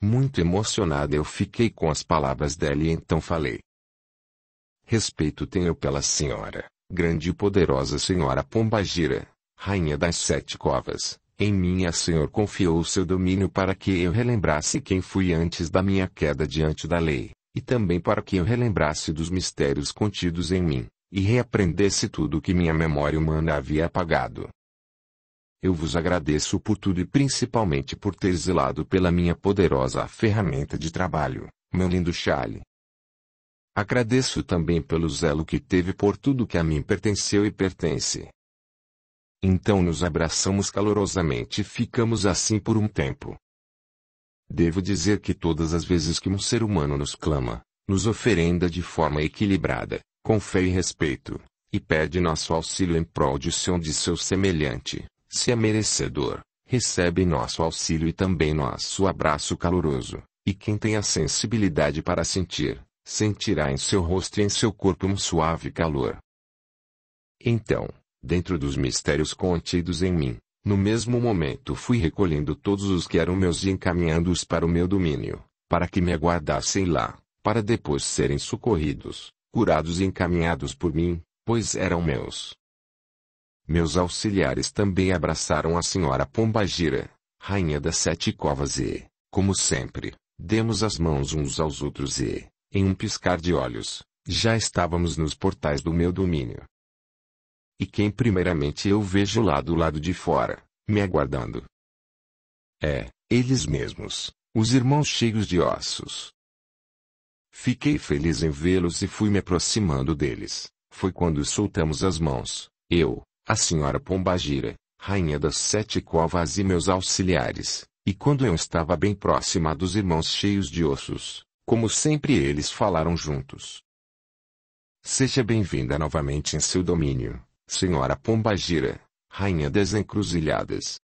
Muito emocionada eu fiquei com as palavras dela e então falei. Respeito tenho pela senhora, grande e poderosa senhora Pombagira, rainha das sete covas, em mim a senhor confiou o seu domínio para que eu relembrasse quem fui antes da minha queda diante da lei, e também para que eu relembrasse dos mistérios contidos em mim, e reaprendesse tudo o que minha memória humana havia apagado. Eu vos agradeço por tudo e principalmente por ter zelado pela minha poderosa ferramenta de trabalho, meu lindo chale. Agradeço também pelo zelo que teve por tudo que a mim pertenceu e pertence. Então nos abraçamos calorosamente e ficamos assim por um tempo. Devo dizer que todas as vezes que um ser humano nos clama, nos oferenda de forma equilibrada, com fé e respeito, e pede nosso auxílio em prol de seu de seu semelhante, se é merecedor, recebe nosso auxílio e também nosso abraço caloroso, e quem tem a sensibilidade para sentir, sentirá em seu rosto e em seu corpo um suave calor. Então, dentro dos mistérios contidos em mim, no mesmo momento fui recolhendo todos os que eram meus e encaminhando-os para o meu domínio, para que me aguardassem lá, para depois serem socorridos, curados e encaminhados por mim, pois eram meus. Meus auxiliares também abraçaram a senhora Pombagira, rainha das sete covas e, como sempre, demos as mãos uns aos outros e, em um piscar de olhos, já estávamos nos portais do meu domínio. E quem primeiramente eu vejo lá do lado de fora, me aguardando? É, eles mesmos, os irmãos cheios de ossos. Fiquei feliz em vê-los e fui me aproximando deles. Foi quando soltamos as mãos, eu, a senhora Pombagira, rainha das sete covas e meus auxiliares, e quando eu estava bem próxima dos irmãos cheios de ossos, como sempre eles falaram juntos. Seja bem-vinda novamente em seu domínio, senhora Pombagira, rainha das encruzilhadas.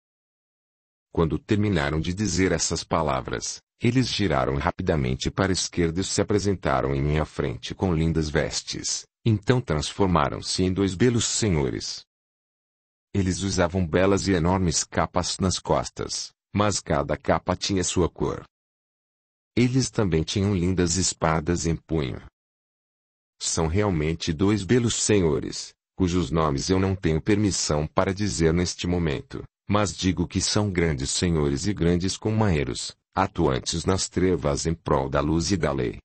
Quando terminaram de dizer essas palavras, eles giraram rapidamente para a esquerda e se apresentaram em minha frente com lindas vestes. Então transformaram-se em dois belos senhores, eles usavam belas e enormes capas nas costas, mas cada capa tinha sua cor. Eles também tinham lindas espadas em punho. São realmente dois belos senhores, cujos nomes eu não tenho permissão para dizer neste momento, mas digo que são grandes senhores e grandes companheiros, atuantes nas trevas em prol da luz e da lei.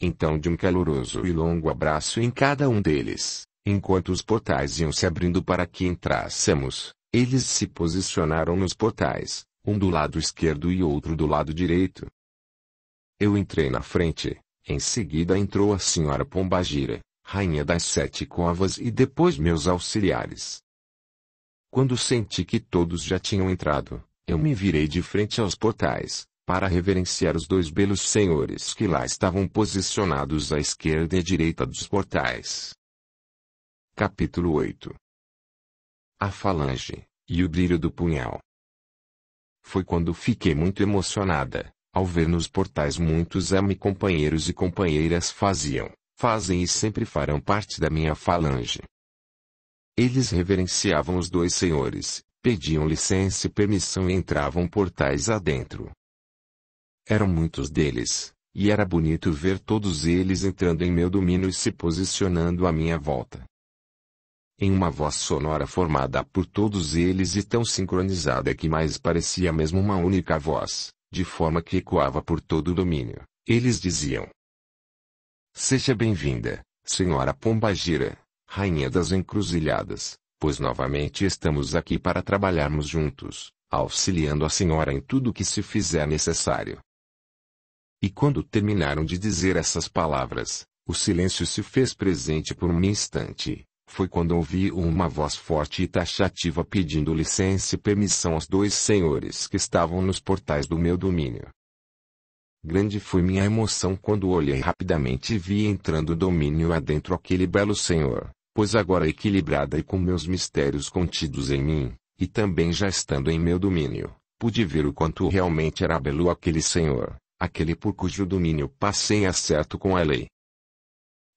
Então, de um caloroso e longo abraço em cada um deles, Enquanto os portais iam se abrindo para que entrássemos, eles se posicionaram nos portais, um do lado esquerdo e outro do lado direito. Eu entrei na frente, em seguida entrou a senhora Pombagira, rainha das sete covas e depois meus auxiliares. Quando senti que todos já tinham entrado, eu me virei de frente aos portais, para reverenciar os dois belos senhores que lá estavam posicionados à esquerda e à direita dos portais. Capítulo 8 A Falange e o Brilho do Punhal. Foi quando fiquei muito emocionada, ao ver nos portais muitos ami companheiros e companheiras faziam, fazem e sempre farão parte da minha falange. Eles reverenciavam os dois senhores, pediam licença e permissão e entravam portais adentro. Eram muitos deles, e era bonito ver todos eles entrando em meu domínio e se posicionando à minha volta em uma voz sonora formada por todos eles e tão sincronizada que mais parecia mesmo uma única voz, de forma que ecoava por todo o domínio. Eles diziam: Seja bem-vinda, senhora Pombagira, rainha das encruzilhadas, pois novamente estamos aqui para trabalharmos juntos, auxiliando a senhora em tudo o que se fizer necessário. E quando terminaram de dizer essas palavras, o silêncio se fez presente por um instante, foi quando ouvi uma voz forte e taxativa pedindo licença e permissão aos dois senhores que estavam nos portais do meu domínio. Grande foi minha emoção quando olhei rapidamente e vi entrando o domínio adentro aquele belo senhor, pois agora equilibrada e com meus mistérios contidos em mim, e também já estando em meu domínio, pude ver o quanto realmente era belo aquele senhor, aquele por cujo domínio passei a certo com a lei.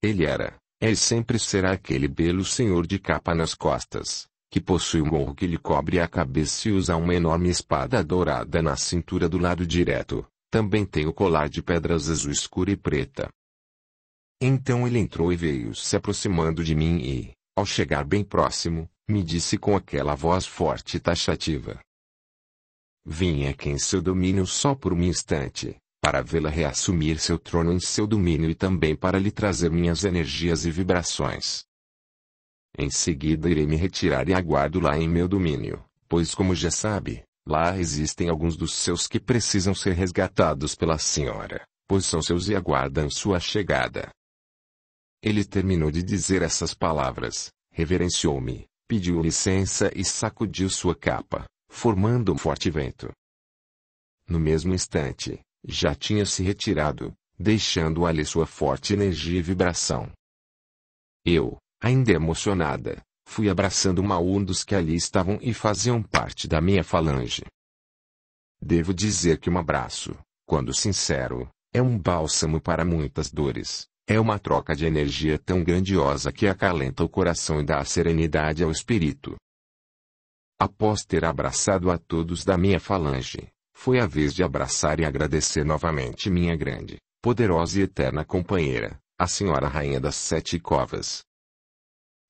Ele era, e é sempre será aquele belo senhor de capa nas costas, que possui um morro que lhe cobre a cabeça e usa uma enorme espada dourada na cintura do lado direto. Também tem o colar de pedras azul escura e preta. Então ele entrou e veio se aproximando de mim e, ao chegar bem próximo, me disse com aquela voz forte e taxativa. Vim aqui em seu domínio só por um instante, para vê-la reassumir seu trono em seu domínio e também para lhe trazer minhas energias e vibrações. Em seguida irei me retirar e aguardo lá em meu domínio, pois como já sabe, lá existem alguns dos seus que precisam ser resgatados pela senhora, pois são seus e aguardam sua chegada. Ele terminou de dizer essas palavras, reverenciou-me, pediu licença e sacudiu sua capa, formando um forte vento. No mesmo instante, já tinha se retirado, deixando ali sua forte energia e vibração. Eu, ainda emocionada, fui abraçando uma um dos que ali estavam e faziam parte da minha falange. Devo dizer que um abraço, quando sincero, é um bálsamo para muitas dores. É uma troca de energia tão grandiosa que acalenta o coração e dá serenidade ao espírito. Após ter abraçado a todos da minha falange, foi a vez de abraçar e agradecer novamente minha grande, poderosa e eterna companheira, a senhora rainha das sete covas.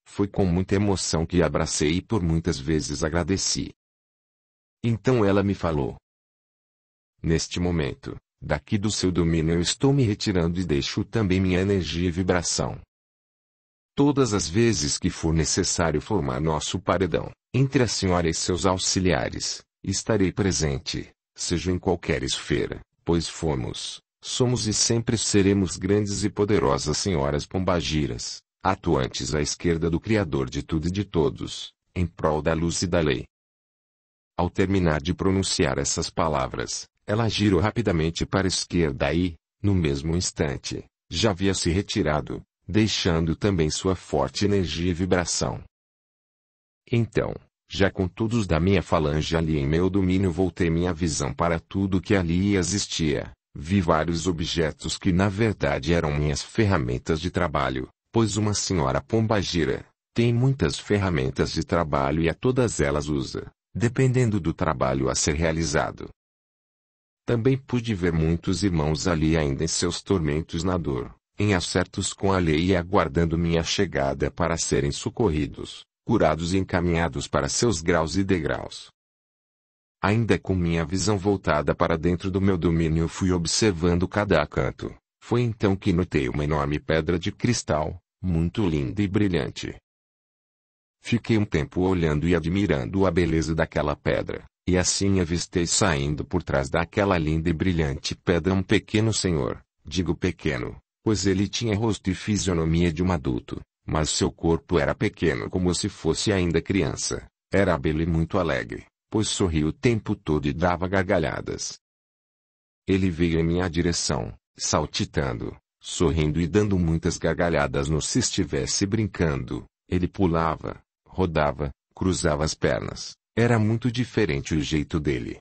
Foi com muita emoção que abracei e por muitas vezes agradeci. Então ela me falou. Neste momento, daqui do seu domínio eu estou me retirando e deixo também minha energia e vibração. Todas as vezes que for necessário formar nosso paredão, entre a senhora e seus auxiliares, estarei presente, seja em qualquer esfera, pois fomos, somos e sempre seremos grandes e poderosas senhoras pombagiras, atuantes à esquerda do Criador de tudo e de todos, em prol da luz e da lei. Ao terminar de pronunciar essas palavras, ela girou rapidamente para a esquerda e, no mesmo instante, já havia se retirado, deixando também sua forte energia e vibração. Então, já com todos da minha falange ali em meu domínio voltei minha visão para tudo que ali existia. Vi vários objetos que na verdade eram minhas ferramentas de trabalho, pois uma senhora pombagira tem muitas ferramentas de trabalho e a todas elas usa, dependendo do trabalho a ser realizado. Também pude ver muitos irmãos ali ainda em seus tormentos na dor, em acertos com a lei e aguardando minha chegada para serem socorridos curados e encaminhados para seus graus e degraus. Ainda com minha visão voltada para dentro do meu domínio, fui observando cada canto. Foi então que notei uma enorme pedra de cristal, muito linda e brilhante. Fiquei um tempo olhando e admirando a beleza daquela pedra, e assim avistei saindo por trás daquela linda e brilhante pedra um pequeno senhor, digo pequeno, pois ele tinha rosto e fisionomia de um adulto, mas seu corpo era pequeno como se fosse ainda criança. Era belo e muito alegre, pois sorria o tempo todo e dava gargalhadas. Ele veio em minha direção, saltitando, sorrindo e dando muitas gargalhadas no se estivesse brincando. Ele pulava, rodava, cruzava as pernas. Era muito diferente o jeito dele.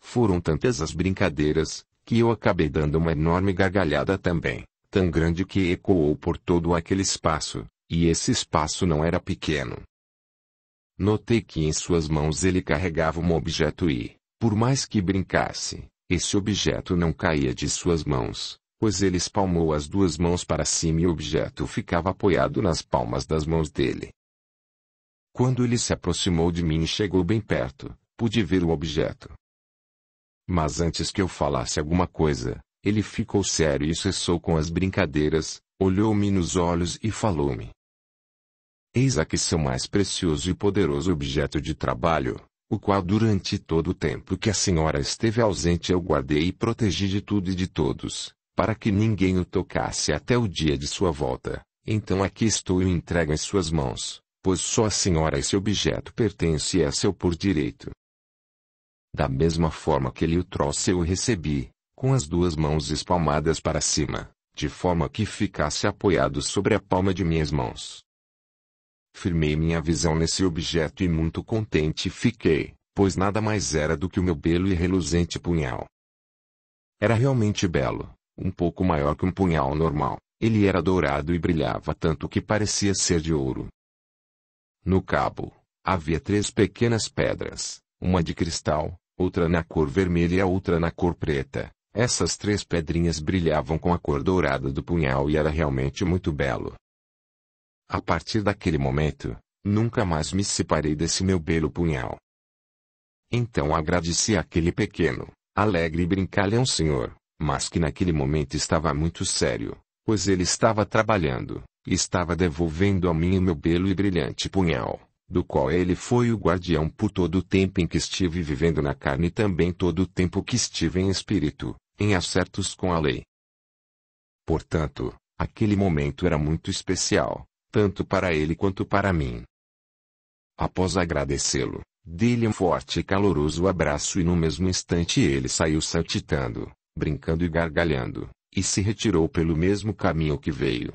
Foram tantas as brincadeiras, que eu acabei dando uma enorme gargalhada também tão grande que ecoou por todo aquele espaço, e esse espaço não era pequeno. Notei que em suas mãos ele carregava um objeto e, por mais que brincasse, esse objeto não caía de suas mãos, pois ele espalmou as duas mãos para cima e o objeto ficava apoiado nas palmas das mãos dele. Quando ele se aproximou de mim e chegou bem perto, pude ver o objeto. Mas antes que eu falasse alguma coisa, ele ficou sério e cessou com as brincadeiras, olhou-me nos olhos e falou-me. Eis aqui seu mais precioso e poderoso objeto de trabalho, o qual durante todo o tempo que a senhora esteve ausente eu guardei e protegi de tudo e de todos, para que ninguém o tocasse até o dia de sua volta. Então aqui estou e o entrego em suas mãos, pois só a senhora esse objeto pertence e é seu por direito. Da mesma forma que ele o trouxe eu o recebi, com as duas mãos espalmadas para cima, de forma que ficasse apoiado sobre a palma de minhas mãos. Firmei minha visão nesse objeto e muito contente fiquei, pois nada mais era do que o meu belo e reluzente punhal. Era realmente belo, um pouco maior que um punhal normal. Ele era dourado e brilhava tanto que parecia ser de ouro. No cabo, havia três pequenas pedras, uma de cristal, outra na cor vermelha e a outra na cor preta, essas três pedrinhas brilhavam com a cor dourada do punhal e era realmente muito belo. A partir daquele momento, nunca mais me separei desse meu belo punhal. Então agradeci aquele pequeno, alegre e brincalhão senhor, mas que naquele momento estava muito sério, pois ele estava trabalhando, e estava devolvendo a mim o meu belo e brilhante punhal do qual ele foi o guardião por todo o tempo em que estive vivendo na carne e também todo o tempo que estive em espírito, em acertos com a lei. Portanto, aquele momento era muito especial, tanto para ele quanto para mim. Após agradecê-lo, dei-lhe um forte e caloroso abraço e no mesmo instante ele saiu saltitando, brincando e gargalhando, e se retirou pelo mesmo caminho que veio.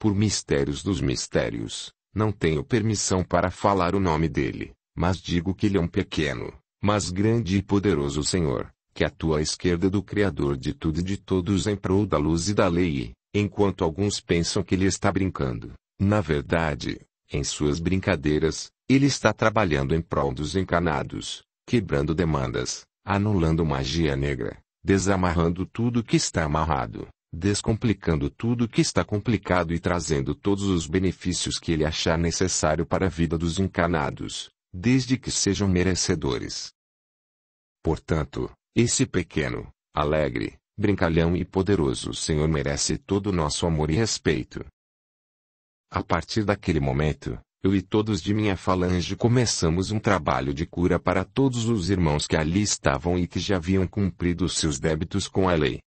Por mistérios dos mistérios, não tenho permissão para falar o nome dele, mas digo que ele é um pequeno, mas grande e poderoso Senhor, que atua à esquerda do Criador de tudo e de todos em prol da luz e da lei, enquanto alguns pensam que ele está brincando. Na verdade, em suas brincadeiras, ele está trabalhando em prol dos encanados, quebrando demandas, anulando magia negra, desamarrando tudo que está amarrado, descomplicando tudo o que está complicado e trazendo todos os benefícios que ele achar necessário para a vida dos encarnados, desde que sejam merecedores. Portanto, esse pequeno, alegre, brincalhão e poderoso Senhor merece todo o nosso amor e respeito. A partir daquele momento, eu e todos de minha falange começamos um trabalho de cura para todos os irmãos que ali estavam e que já haviam cumprido seus débitos com a lei.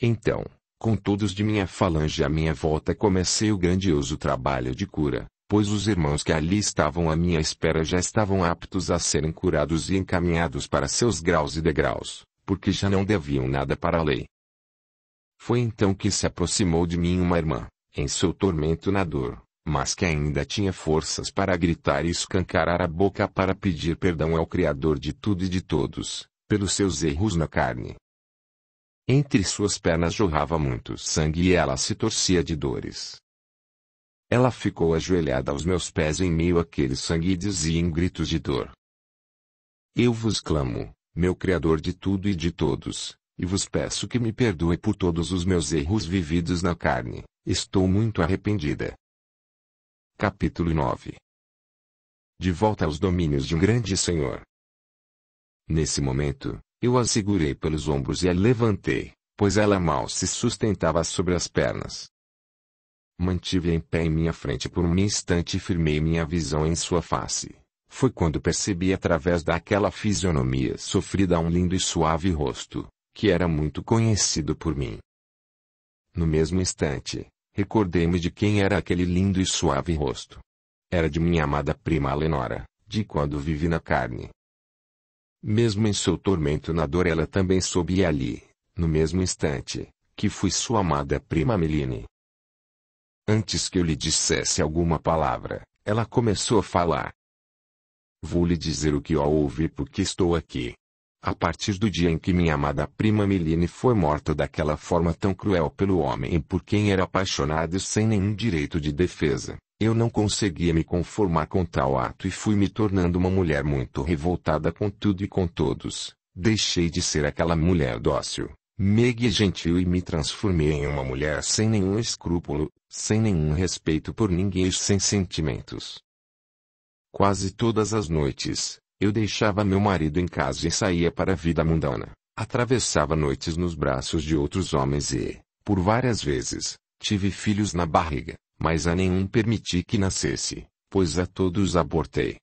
Então, com todos de minha falange à minha volta comecei o grandioso trabalho de cura, pois os irmãos que ali estavam à minha espera já estavam aptos a serem curados e encaminhados para seus graus e degraus, porque já não deviam nada para a lei. Foi então que se aproximou de mim uma irmã, em seu tormento na dor, mas que ainda tinha forças para gritar e escancarar a boca para pedir perdão ao Criador de tudo e de todos, pelos seus erros na carne, entre suas pernas jorrava muito sangue e ela se torcia de dores. Ela ficou ajoelhada aos meus pés em meio àquele sangue e dizia em gritos de dor: Eu vos clamo, meu Criador de tudo e de todos, e vos peço que me perdoe por todos os meus erros vividos na carne, estou muito arrependida. Capítulo 9 De volta aos domínios de um grande Senhor. Nesse momento, eu a segurei pelos ombros e a levantei, pois ela mal se sustentava sobre as pernas. Mantive-a em pé em minha frente por um instante e firmei minha visão em sua face. Foi quando percebi através daquela fisionomia sofrida um lindo e suave rosto, que era muito conhecido por mim. No mesmo instante, recordei-me de quem era aquele lindo e suave rosto. Era de minha amada prima Lenora, de quando vivi na carne. Mesmo em seu tormento na dor ela também soube ali, no mesmo instante, que fui sua amada prima Meline. Antes que eu lhe dissesse alguma palavra, ela começou a falar. Vou lhe dizer o que ouvi porque estou aqui. A partir do dia em que minha amada prima Meline foi morta daquela forma tão cruel pelo homem por quem era apaixonada e sem nenhum direito de defesa, eu não conseguia me conformar com tal ato e fui me tornando uma mulher muito revoltada com tudo e com todos. Deixei de ser aquela mulher dócil, meiga e gentil e me transformei em uma mulher sem nenhum escrúpulo, sem nenhum respeito por ninguém e sem sentimentos. Quase todas as noites, eu deixava meu marido em casa e saía para a vida mundana. Atravessava noites nos braços de outros homens e, por várias vezes, tive filhos na barriga mas a nenhum permiti que nascesse, pois a todos abortei.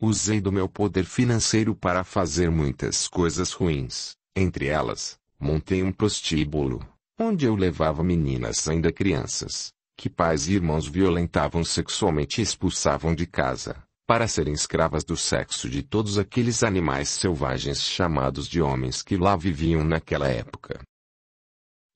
Usei do meu poder financeiro para fazer muitas coisas ruins, entre elas, montei um prostíbulo, onde eu levava meninas ainda crianças, que pais e irmãos violentavam sexualmente e expulsavam de casa, para serem escravas do sexo de todos aqueles animais selvagens chamados de homens que lá viviam naquela época.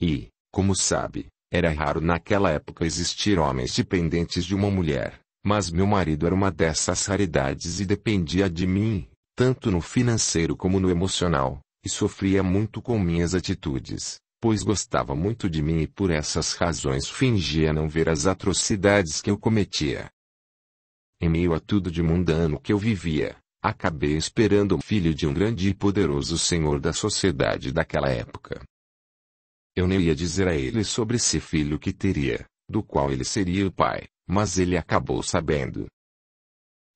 E, como sabe, era raro naquela época existir homens dependentes de uma mulher, mas meu marido era uma dessas raridades e dependia de mim, tanto no financeiro como no emocional, e sofria muito com minhas atitudes, pois gostava muito de mim e por essas razões fingia não ver as atrocidades que eu cometia. Em meio a tudo de mundano que eu vivia, acabei esperando um filho de um grande e poderoso senhor da sociedade daquela época. Eu nem ia dizer a ele sobre esse filho que teria, do qual ele seria o pai, mas ele acabou sabendo.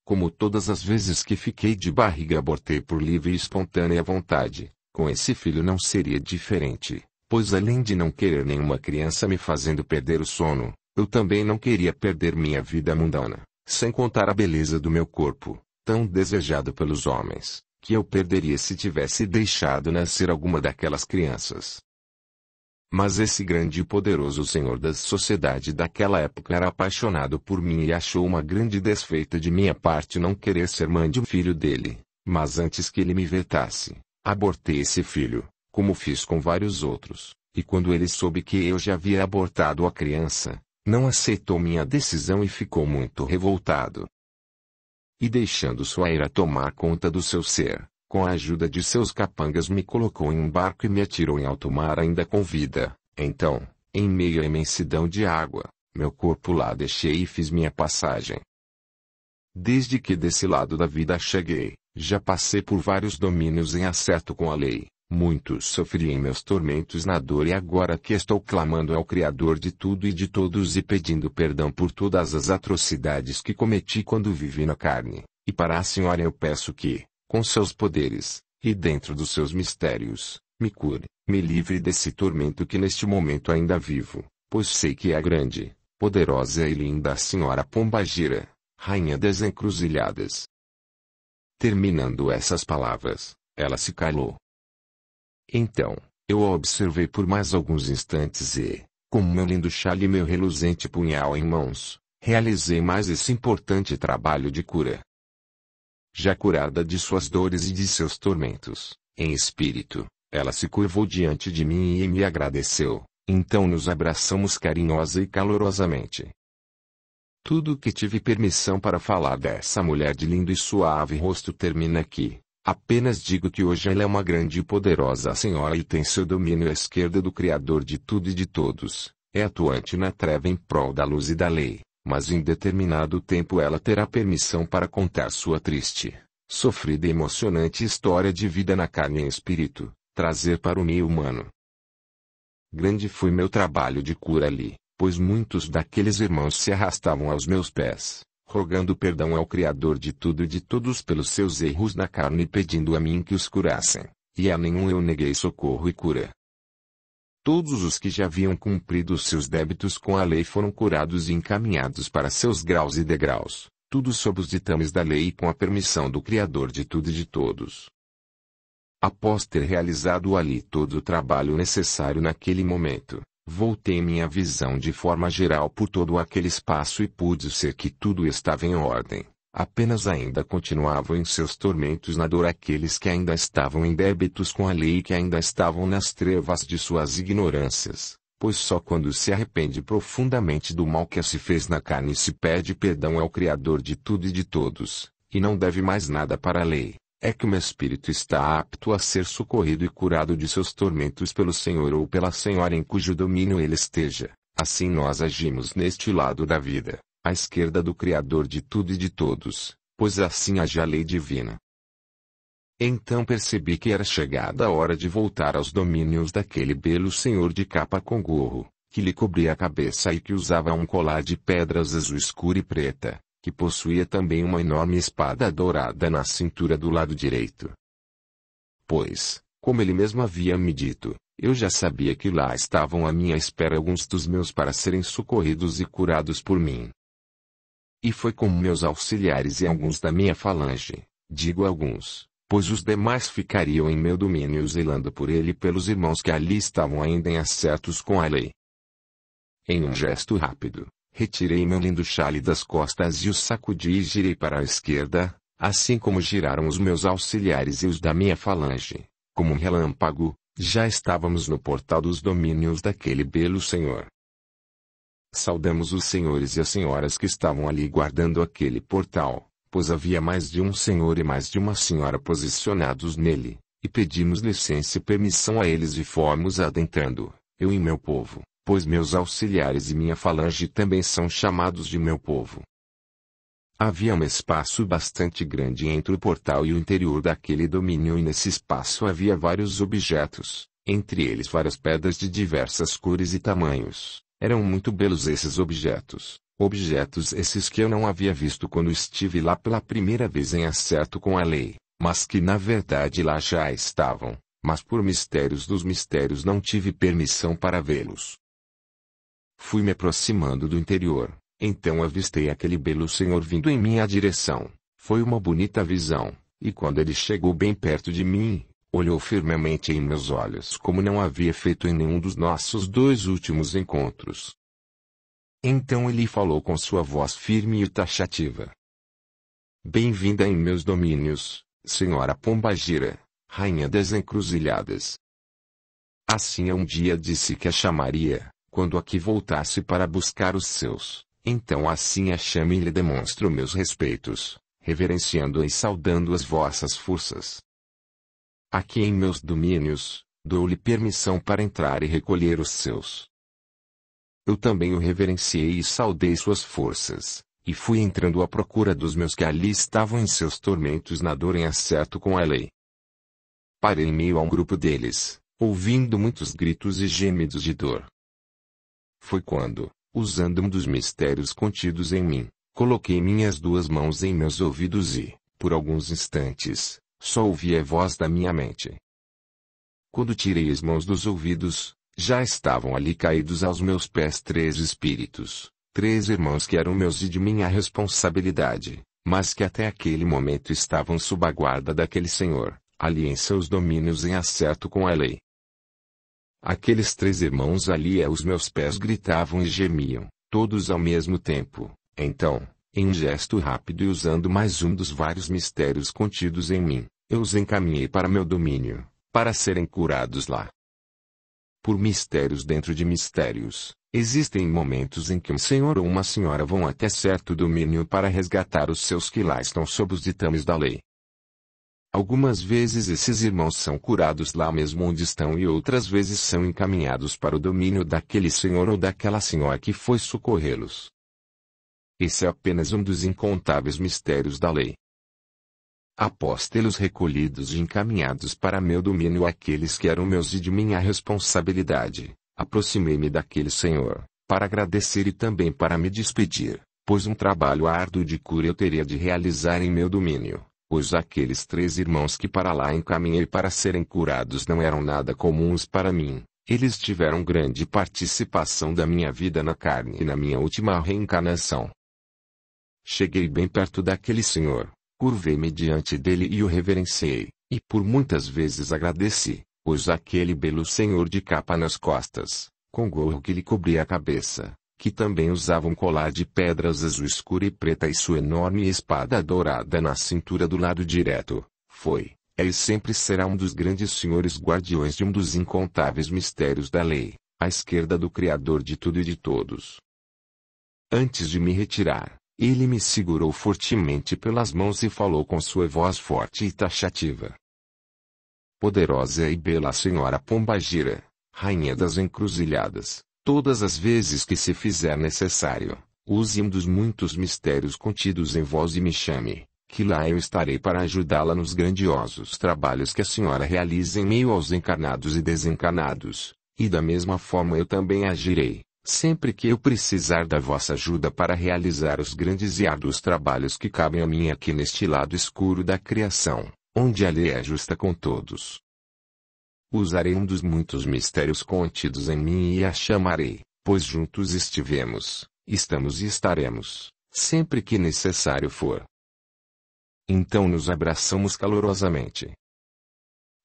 Como todas as vezes que fiquei de barriga abortei por livre e espontânea vontade, com esse filho não seria diferente, pois além de não querer nenhuma criança me fazendo perder o sono, eu também não queria perder minha vida mundana, sem contar a beleza do meu corpo, tão desejado pelos homens, que eu perderia se tivesse deixado nascer alguma daquelas crianças. Mas esse grande e poderoso senhor da sociedade daquela época era apaixonado por mim e achou uma grande desfeita de minha parte não querer ser mãe de um filho dele. Mas antes que ele me vetasse, abortei esse filho, como fiz com vários outros. E quando ele soube que eu já havia abortado a criança, não aceitou minha decisão e ficou muito revoltado. E deixando sua ira tomar conta do seu ser, com a ajuda de seus capangas me colocou em um barco e me atirou em alto mar ainda com vida. Então, em meio à imensidão de água, meu corpo lá deixei e fiz minha passagem. Desde que desse lado da vida cheguei, já passei por vários domínios em acerto com a lei, muitos sofri em meus tormentos na dor e agora que estou clamando ao Criador de tudo e de todos e pedindo perdão por todas as atrocidades que cometi quando vivi na carne, e para a Senhora eu peço que, com seus poderes, e dentro dos seus mistérios, me cure, me livre desse tormento que neste momento ainda vivo, pois sei que é grande, poderosa e linda a senhora Pombagira, rainha das encruzilhadas. Terminando essas palavras, ela se calou. Então, eu a observei por mais alguns instantes e, com meu lindo chale e meu reluzente punhal em mãos, realizei mais esse importante trabalho de cura já curada de suas dores e de seus tormentos, em espírito, ela se curvou diante de mim e me agradeceu. Então nos abraçamos carinhosa e calorosamente. Tudo que tive permissão para falar dessa mulher de lindo e suave rosto termina aqui. Apenas digo que hoje ela é uma grande e poderosa senhora e tem seu domínio à esquerda do Criador de tudo e de todos. É atuante na treva em prol da luz e da lei mas em determinado tempo ela terá permissão para contar sua triste, sofrida e emocionante história de vida na carne e espírito, trazer para o meio humano. Grande foi meu trabalho de cura ali, pois muitos daqueles irmãos se arrastavam aos meus pés, rogando perdão ao Criador de tudo e de todos pelos seus erros na carne e pedindo a mim que os curassem, e a nenhum eu neguei socorro e cura. Todos os que já haviam cumprido seus débitos com a lei foram curados e encaminhados para seus graus e degraus, tudo sob os ditames da lei e com a permissão do Criador de tudo e de todos. Após ter realizado ali todo o trabalho necessário naquele momento, voltei minha visão de forma geral por todo aquele espaço e pude ser que tudo estava em ordem apenas ainda continuavam em seus tormentos na dor aqueles que ainda estavam em débitos com a lei e que ainda estavam nas trevas de suas ignorâncias, pois só quando se arrepende profundamente do mal que se fez na carne se pede perdão ao Criador de tudo e de todos, e não deve mais nada para a lei, é que o espírito está apto a ser socorrido e curado de seus tormentos pelo Senhor ou pela Senhora em cujo domínio ele esteja. Assim nós agimos neste lado da vida à esquerda do Criador de tudo e de todos, pois assim haja a lei divina. Então percebi que era chegada a hora de voltar aos domínios daquele belo senhor de capa com gorro, que lhe cobria a cabeça e que usava um colar de pedras azul escuro e preta, que possuía também uma enorme espada dourada na cintura do lado direito. Pois, como ele mesmo havia me dito, eu já sabia que lá estavam à minha espera alguns dos meus para serem socorridos e curados por mim, e foi com meus auxiliares e alguns da minha falange, digo alguns, pois os demais ficariam em meu domínio zelando por ele e pelos irmãos que ali estavam ainda em acertos com a lei. Em um gesto rápido, retirei meu lindo chale das costas e o sacudi e girei para a esquerda, assim como giraram os meus auxiliares e os da minha falange. Como um relâmpago, já estávamos no portal dos domínios daquele belo senhor. Saudamos os senhores e as senhoras que estavam ali guardando aquele portal, pois havia mais de um senhor e mais de uma senhora posicionados nele, e pedimos licença e permissão a eles e fomos adentrando, eu e meu povo, pois meus auxiliares e minha falange também são chamados de meu povo. Havia um espaço bastante grande entre o portal e o interior daquele domínio e nesse espaço havia vários objetos, entre eles várias pedras de diversas cores e tamanhos, eram muito belos esses objetos, objetos esses que eu não havia visto quando estive lá pela primeira vez em acerto com a lei, mas que na verdade lá já estavam, mas por mistérios dos mistérios não tive permissão para vê-los. Fui me aproximando do interior, então avistei aquele belo senhor vindo em minha direção. Foi uma bonita visão, e quando ele chegou bem perto de mim, olhou firmemente em meus olhos como não havia feito em nenhum dos nossos dois últimos encontros. Então ele falou com sua voz firme e taxativa. Bem-vinda em meus domínios, senhora Pombagira, rainha das encruzilhadas. Assim um dia disse que a chamaria, quando aqui voltasse para buscar os seus, então assim a chame e lhe demonstro meus respeitos, reverenciando e saudando as vossas forças. Aqui em meus domínios, dou-lhe permissão para entrar e recolher os seus. Eu também o reverenciei e saudei suas forças, e fui entrando à procura dos meus que ali estavam em seus tormentos na dor em acerto com a lei. Parei em meio a um grupo deles, ouvindo muitos gritos e gemidos de dor. Foi quando, usando um dos mistérios contidos em mim, coloquei minhas duas mãos em meus ouvidos e, por alguns instantes, só ouvi a voz da minha mente. Quando tirei as mãos dos ouvidos, já estavam ali caídos aos meus pés três espíritos, três irmãos que eram meus e de minha responsabilidade, mas que até aquele momento estavam sob a guarda daquele senhor, ali em seus domínios em acerto com a lei. Aqueles três irmãos ali aos meus pés gritavam e gemiam, todos ao mesmo tempo. Então, em um gesto rápido e usando mais um dos vários mistérios contidos em mim, eu os encaminhei para meu domínio, para serem curados lá. Por mistérios dentro de mistérios, existem momentos em que um senhor ou uma senhora vão até certo domínio para resgatar os seus que lá estão sob os ditames da lei. Algumas vezes esses irmãos são curados lá mesmo onde estão e outras vezes são encaminhados para o domínio daquele senhor ou daquela senhora que foi socorrê-los. Esse é apenas um dos incontáveis mistérios da lei após tê-los recolhidos e encaminhados para meu domínio aqueles que eram meus e de minha responsabilidade, aproximei-me daquele senhor, para agradecer e também para me despedir, pois um trabalho árduo de cura eu teria de realizar em meu domínio, pois aqueles três irmãos que para lá encaminhei para serem curados não eram nada comuns para mim. Eles tiveram grande participação da minha vida na carne e na minha última reencarnação. Cheguei bem perto daquele senhor, curvei-me diante dele e o reverenciei, e por muitas vezes agradeci, pois aquele belo senhor de capa nas costas, com gorro que lhe cobria a cabeça, que também usava um colar de pedras azul escura e preta e sua enorme espada dourada na cintura do lado direto, foi, é e sempre será um dos grandes senhores guardiões de um dos incontáveis mistérios da lei, à esquerda do Criador de tudo e de todos. Antes de me retirar, ele me segurou fortemente pelas mãos e falou com sua voz forte e taxativa. Poderosa e bela senhora Pombagira, rainha das encruzilhadas, todas as vezes que se fizer necessário, use um dos muitos mistérios contidos em vós e me chame, que lá eu estarei para ajudá-la nos grandiosos trabalhos que a senhora realiza em meio aos encarnados e desencarnados, e da mesma forma eu também agirei, sempre que eu precisar da vossa ajuda para realizar os grandes e árduos trabalhos que cabem a mim aqui neste lado escuro da criação, onde a lei é justa com todos. Usarei um dos muitos mistérios contidos em mim e a chamarei, pois juntos estivemos, estamos e estaremos, sempre que necessário for. Então nos abraçamos calorosamente.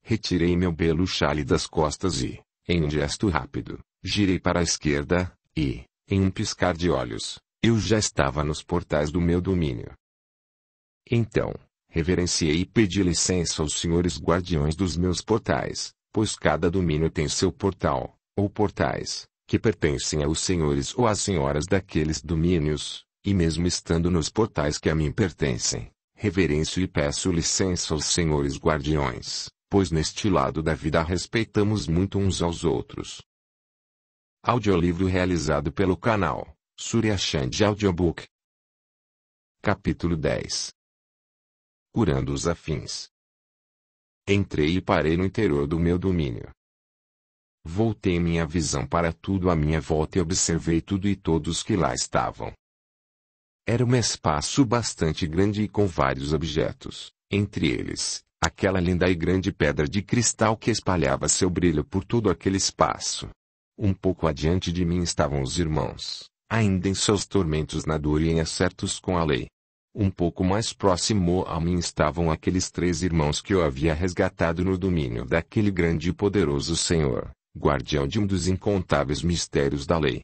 Retirei meu belo chale das costas e, em um gesto rápido, Girei para a esquerda, e, em um piscar de olhos, eu já estava nos portais do meu domínio. Então, reverenciei e pedi licença aos senhores guardiões dos meus portais, pois cada domínio tem seu portal, ou portais, que pertencem aos senhores ou às senhoras daqueles domínios, e mesmo estando nos portais que a mim pertencem, reverencio e peço licença aos senhores guardiões, pois neste lado da vida respeitamos muito uns aos outros. Audiolivro realizado pelo canal Surya Chand Audiobook. Capítulo 10 Curando os afins. Entrei e parei no interior do meu domínio. Voltei minha visão para tudo à minha volta e observei tudo e todos que lá estavam. Era um espaço bastante grande e com vários objetos, entre eles, aquela linda e grande pedra de cristal que espalhava seu brilho por todo aquele espaço. Um pouco adiante de mim estavam os irmãos, ainda em seus tormentos na dor e em acertos com a lei. Um pouco mais próximo a mim estavam aqueles três irmãos que eu havia resgatado no domínio daquele grande e poderoso Senhor, guardião de um dos incontáveis mistérios da lei.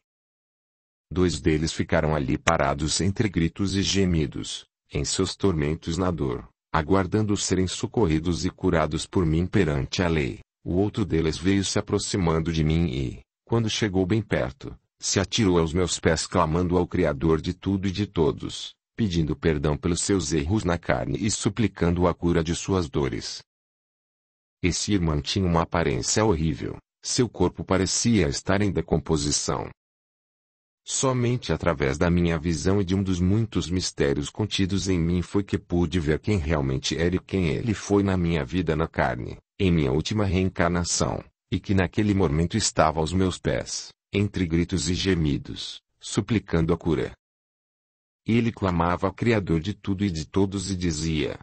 Dois deles ficaram ali parados entre gritos e gemidos, em seus tormentos na dor, aguardando serem socorridos e curados por mim perante a lei. O outro deles veio se aproximando de mim e, quando chegou bem perto, se atirou aos meus pés clamando ao Criador de tudo e de todos, pedindo perdão pelos seus erros na carne e suplicando a cura de suas dores. Esse irmão tinha uma aparência horrível, seu corpo parecia estar em decomposição. Somente através da minha visão e de um dos muitos mistérios contidos em mim foi que pude ver quem realmente era e quem ele foi na minha vida na carne, em minha última reencarnação, e que naquele momento estava aos meus pés, entre gritos e gemidos, suplicando a cura. E ele clamava ao Criador de tudo e de todos e dizia: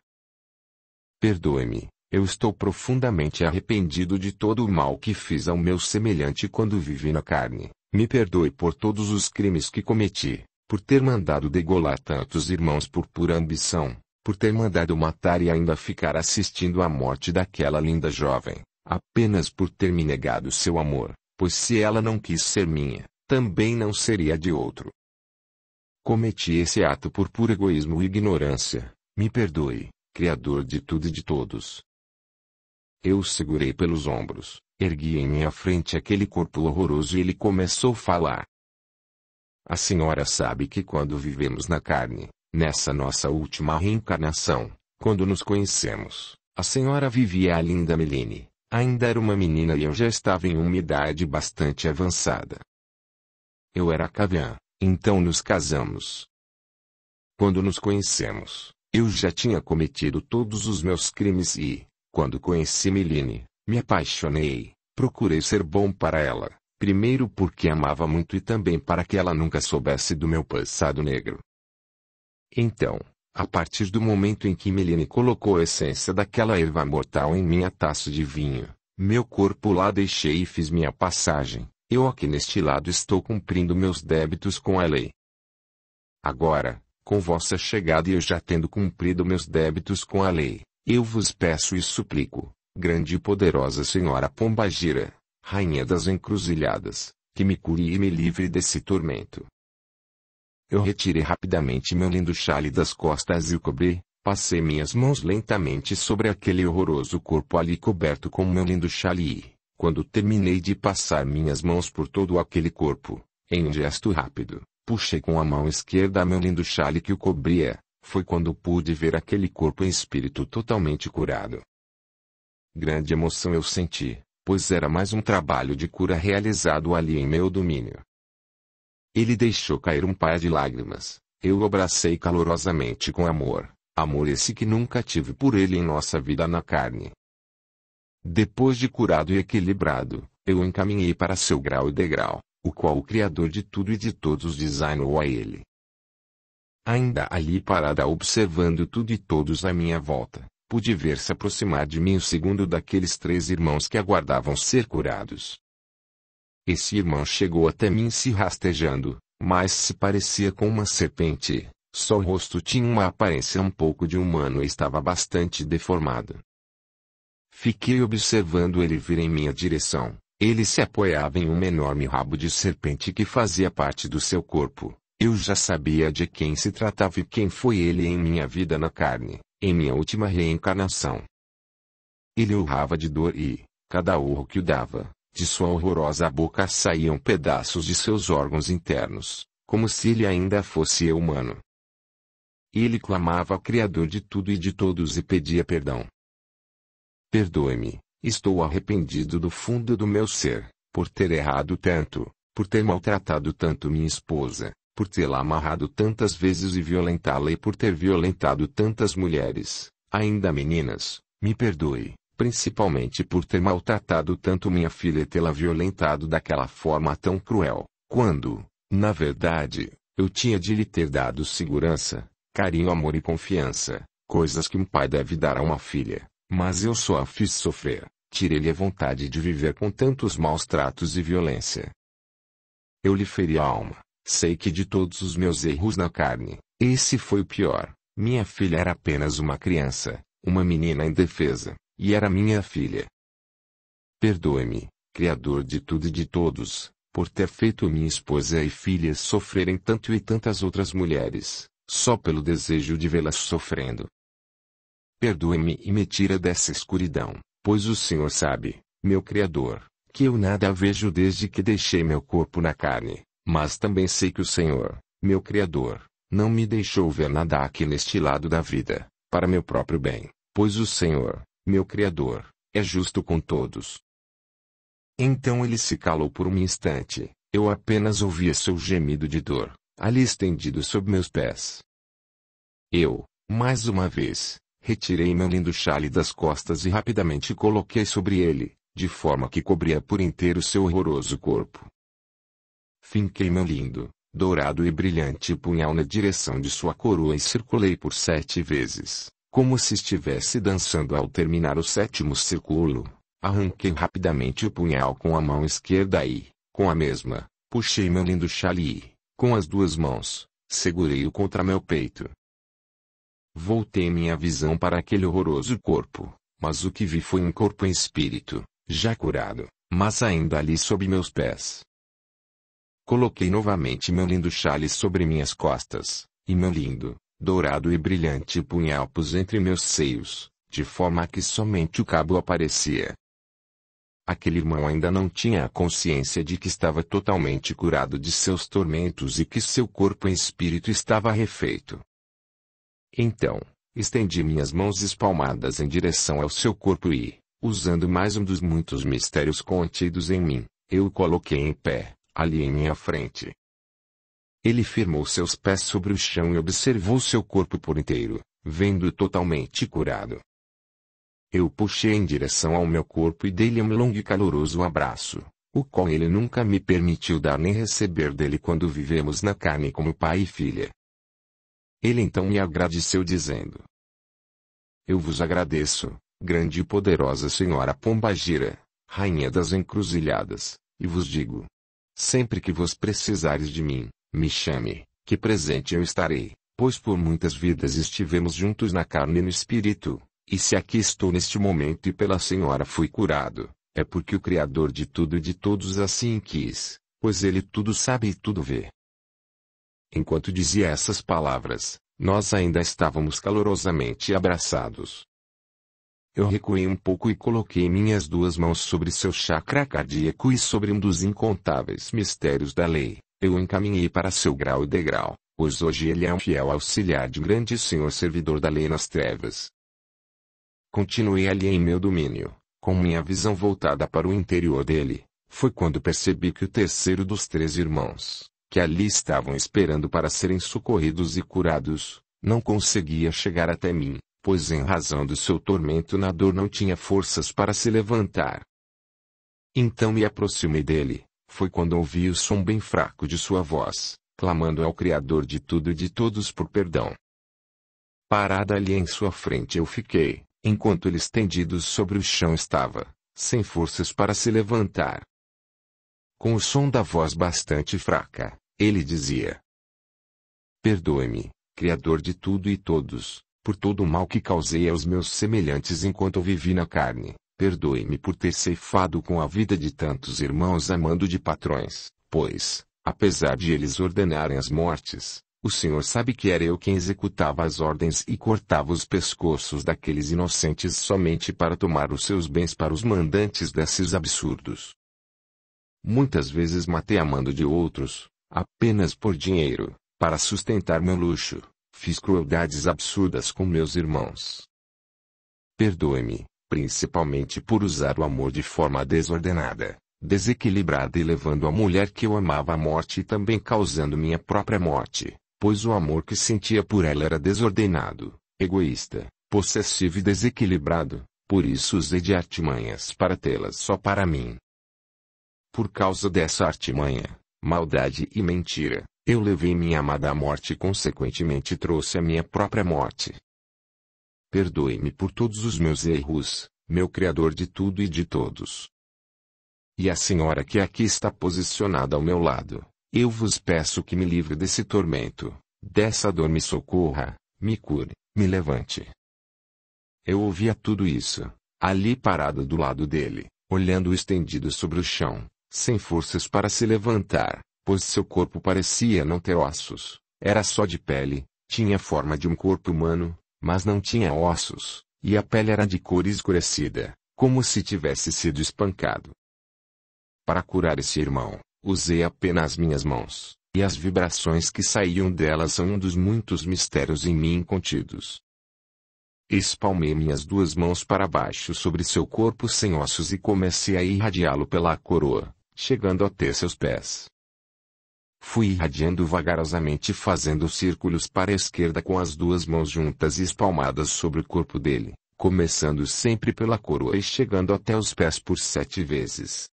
Perdoe-me, eu estou profundamente arrependido de todo o mal que fiz ao meu semelhante quando vivi na carne. Me perdoe por todos os crimes que cometi, por ter mandado degolar tantos irmãos por pura ambição, por ter mandado matar e ainda ficar assistindo à morte daquela linda jovem. Apenas por ter me negado seu amor, pois se ela não quis ser minha, também não seria de outro. Cometi esse ato por puro egoísmo e ignorância. Me perdoe, Criador de tudo e de todos. Eu o segurei pelos ombros, ergui em minha frente aquele corpo horroroso e ele começou a falar. A senhora sabe que quando vivemos na carne, nessa nossa última reencarnação, quando nos conhecemos, a senhora vivia a linda Meline, Ainda era uma menina e eu já estava em uma idade bastante avançada. Eu era caviã, então nos casamos. Quando nos conhecemos, eu já tinha cometido todos os meus crimes e, quando conheci Meline, me apaixonei, procurei ser bom para ela, primeiro porque amava muito e também para que ela nunca soubesse do meu passado negro. Então, a partir do momento em que Milene colocou a essência daquela erva mortal em minha taça de vinho, meu corpo lá deixei e fiz minha passagem. Eu aqui neste lado estou cumprindo meus débitos com a lei. Agora, com vossa chegada e eu já tendo cumprido meus débitos com a lei, eu vos peço e suplico, grande e poderosa Senhora Pombagira, Rainha das Encruzilhadas, que me cure e me livre desse tormento. Eu retirei rapidamente meu lindo chale das costas e o cobri, passei minhas mãos lentamente sobre aquele horroroso corpo ali coberto com meu lindo chale e, quando terminei de passar minhas mãos por todo aquele corpo, em um gesto rápido, puxei com a mão esquerda meu lindo chale que o cobria, foi quando pude ver aquele corpo em espírito totalmente curado. Grande emoção eu senti, pois era mais um trabalho de cura realizado ali em meu domínio. Ele deixou cair um par de lágrimas. Eu o abracei calorosamente com amor, amor esse que nunca tive por ele em nossa vida na carne. Depois de curado e equilibrado, eu o encaminhei para seu grau e degrau, o qual o Criador de tudo e de todos designou a ele. Ainda ali parada observando tudo e todos à minha volta, pude ver se aproximar de mim o segundo daqueles três irmãos que aguardavam ser curados. Esse irmão chegou até mim se rastejando, mas se parecia com uma serpente. Só o rosto tinha uma aparência um pouco de humano e estava bastante deformado. Fiquei observando ele vir em minha direção. Ele se apoiava em um enorme rabo de serpente que fazia parte do seu corpo. Eu já sabia de quem se tratava e quem foi ele em minha vida na carne, em minha última reencarnação. Ele urrava de dor e, cada urro que o dava, de sua horrorosa boca saíam pedaços de seus órgãos internos, como se ele ainda fosse humano. Ele clamava ao Criador de tudo e de todos e pedia perdão. Perdoe-me, estou arrependido do fundo do meu ser, por ter errado tanto, por ter maltratado tanto minha esposa, por tê-la amarrado tantas vezes e violentá-la e por ter violentado tantas mulheres, ainda meninas, me perdoe principalmente por ter maltratado tanto minha filha e tê-la violentado daquela forma tão cruel, quando, na verdade, eu tinha de lhe ter dado segurança, carinho, amor e confiança, coisas que um pai deve dar a uma filha, mas eu só a fiz sofrer, tirei-lhe a vontade de viver com tantos maus tratos e violência. Eu lhe feri a alma, sei que de todos os meus erros na carne, esse foi o pior. Minha filha era apenas uma criança, uma menina indefesa. E era minha filha. Perdoe-me, Criador de tudo e de todos, por ter feito minha esposa e filha sofrerem tanto e tantas outras mulheres, só pelo desejo de vê-las sofrendo. Perdoe-me e me tira dessa escuridão, pois o Senhor sabe, meu Criador, que eu nada vejo desde que deixei meu corpo na carne, mas também sei que o Senhor, meu Criador, não me deixou ver nada aqui neste lado da vida, para meu próprio bem, pois o Senhor, meu Criador, é justo com todos. Então ele se calou por um instante, eu apenas ouvia seu gemido de dor, ali estendido sob meus pés. Eu, mais uma vez, retirei meu lindo chale das costas e rapidamente coloquei sobre ele, de forma que cobria por inteiro seu horroroso corpo. Finquei meu lindo, dourado e brilhante punhal na direção de sua coroa e circulei por sete vezes como se estivesse dançando ao terminar o sétimo círculo. Arranquei rapidamente o punhal com a mão esquerda e, com a mesma, puxei meu lindo chale e, com as duas mãos, segurei-o contra meu peito. Voltei minha visão para aquele horroroso corpo, mas o que vi foi um corpo em espírito, já curado, mas ainda ali sob meus pés. Coloquei novamente meu lindo chale sobre minhas costas, e meu lindo, dourado e brilhante punhal pus entre meus seios, de forma que somente o cabo aparecia. Aquele irmão ainda não tinha a consciência de que estava totalmente curado de seus tormentos e que seu corpo e espírito estava refeito. Então, estendi minhas mãos espalmadas em direção ao seu corpo e, usando mais um dos muitos mistérios contidos em mim, eu o coloquei em pé, ali em minha frente. Ele firmou seus pés sobre o chão e observou seu corpo por inteiro, vendo totalmente curado. Eu puxei em direção ao meu corpo e dei-lhe um longo e caloroso abraço, o qual ele nunca me permitiu dar nem receber dele quando vivemos na carne como pai e filha. Ele então me agradeceu dizendo: Eu vos agradeço, grande e poderosa Senhora Pombagira, rainha das encruzilhadas, e vos digo: sempre que vos precisares de mim, me chame, que presente eu estarei, pois por muitas vidas estivemos juntos na carne e no espírito, e se aqui estou neste momento e pela Senhora fui curado, é porque o Criador de tudo e de todos assim quis, pois ele tudo sabe e tudo vê. Enquanto dizia essas palavras, nós ainda estávamos calorosamente abraçados. Eu recuei um pouco e coloquei minhas duas mãos sobre seu chakra cardíaco e sobre um dos incontáveis mistérios da lei, eu o encaminhei para seu grau e degrau, pois hoje ele é um fiel auxiliar de grande senhor servidor da lei nas trevas. Continuei ali em meu domínio, com minha visão voltada para o interior dele, foi quando percebi que o terceiro dos três irmãos, que ali estavam esperando para serem socorridos e curados, não conseguia chegar até mim, pois em razão do seu tormento na dor não tinha forças para se levantar. Então me aproximei dele, foi quando ouvi o som bem fraco de sua voz, clamando ao Criador de tudo e de todos por perdão. Parada ali em sua frente eu fiquei, enquanto ele estendido sobre o chão estava, sem forças para se levantar. Com o som da voz bastante fraca, ele dizia: Perdoe-me, Criador de tudo e todos, por todo o mal que causei aos meus semelhantes enquanto vivi na carne. Perdoe-me por ter ceifado com a vida de tantos irmãos amando de patrões, pois, apesar de eles ordenarem as mortes, o senhor sabe que era eu quem executava as ordens e cortava os pescoços daqueles inocentes somente para tomar os seus bens para os mandantes desses absurdos. Muitas vezes matei a mando de outros, apenas por dinheiro, para sustentar meu luxo, fiz crueldades absurdas com meus irmãos. Perdoe-me, principalmente por usar o amor de forma desordenada, desequilibrada e levando a mulher que eu amava à morte e também causando minha própria morte, pois o amor que sentia por ela era desordenado, egoísta, possessivo e desequilibrado, por isso usei de artimanhas para tê-las só para mim. Por causa dessa artimanha, maldade e mentira, eu levei minha amada à morte e consequentemente trouxe a minha própria morte. Perdoe-me por todos os meus erros, meu Criador de tudo e de todos. E a senhora que aqui está posicionada ao meu lado, eu vos peço que me livre desse tormento, dessa dor me socorra, me cure, me levante. Eu ouvia tudo isso, ali parada do lado dele, olhando estendido sobre o chão, sem forças para se levantar, pois seu corpo parecia não ter ossos, era só de pele, tinha forma de um corpo humano, mas não tinha ossos, e a pele era de cor escurecida, como se tivesse sido espancado. Para curar esse irmão, usei apenas minhas mãos, e as vibrações que saíam delas são um dos muitos mistérios em mim contidos. Espalmei minhas duas mãos para baixo sobre seu corpo sem ossos e comecei a irradiá-lo pela coroa, chegando até seus pés. Fui irradiando vagarosamente fazendo círculos para a esquerda com as duas mãos juntas e espalmadas sobre o corpo dele, começando sempre pela coroa e chegando até os pés por sete vezes.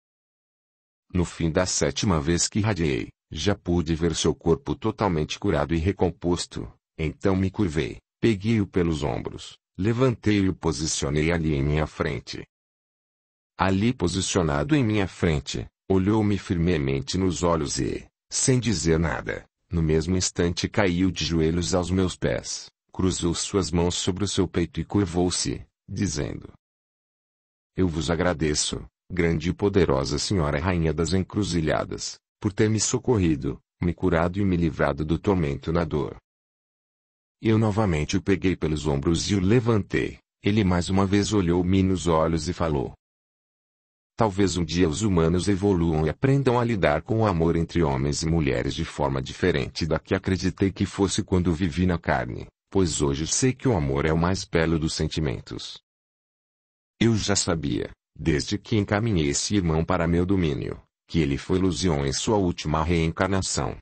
No fim da sétima vez que irradiei, já pude ver seu corpo totalmente curado e recomposto, então me curvei, peguei-o pelos ombros, levantei-o e o posicionei ali em minha frente. Ali posicionado em minha frente, olhou-me firmemente nos olhos e, sem dizer nada, no mesmo instante caiu de joelhos aos meus pés, cruzou suas mãos sobre o seu peito e curvou-se, dizendo: Eu vos agradeço, grande e poderosa Senhora Rainha das Encruzilhadas, por ter me socorrido, me curado e me livrado do tormento na dor. Eu novamente o peguei pelos ombros e o levantei. Ele mais uma vez olhou-me nos olhos e falou: Talvez um dia os humanos evoluam e aprendam a lidar com o amor entre homens e mulheres de forma diferente da que acreditei que fosse quando vivi na carne, pois hoje sei que o amor é o mais belo dos sentimentos. Eu já sabia, desde que encaminhei esse irmão para meu domínio, que ele foi ilusão em sua última reencarnação.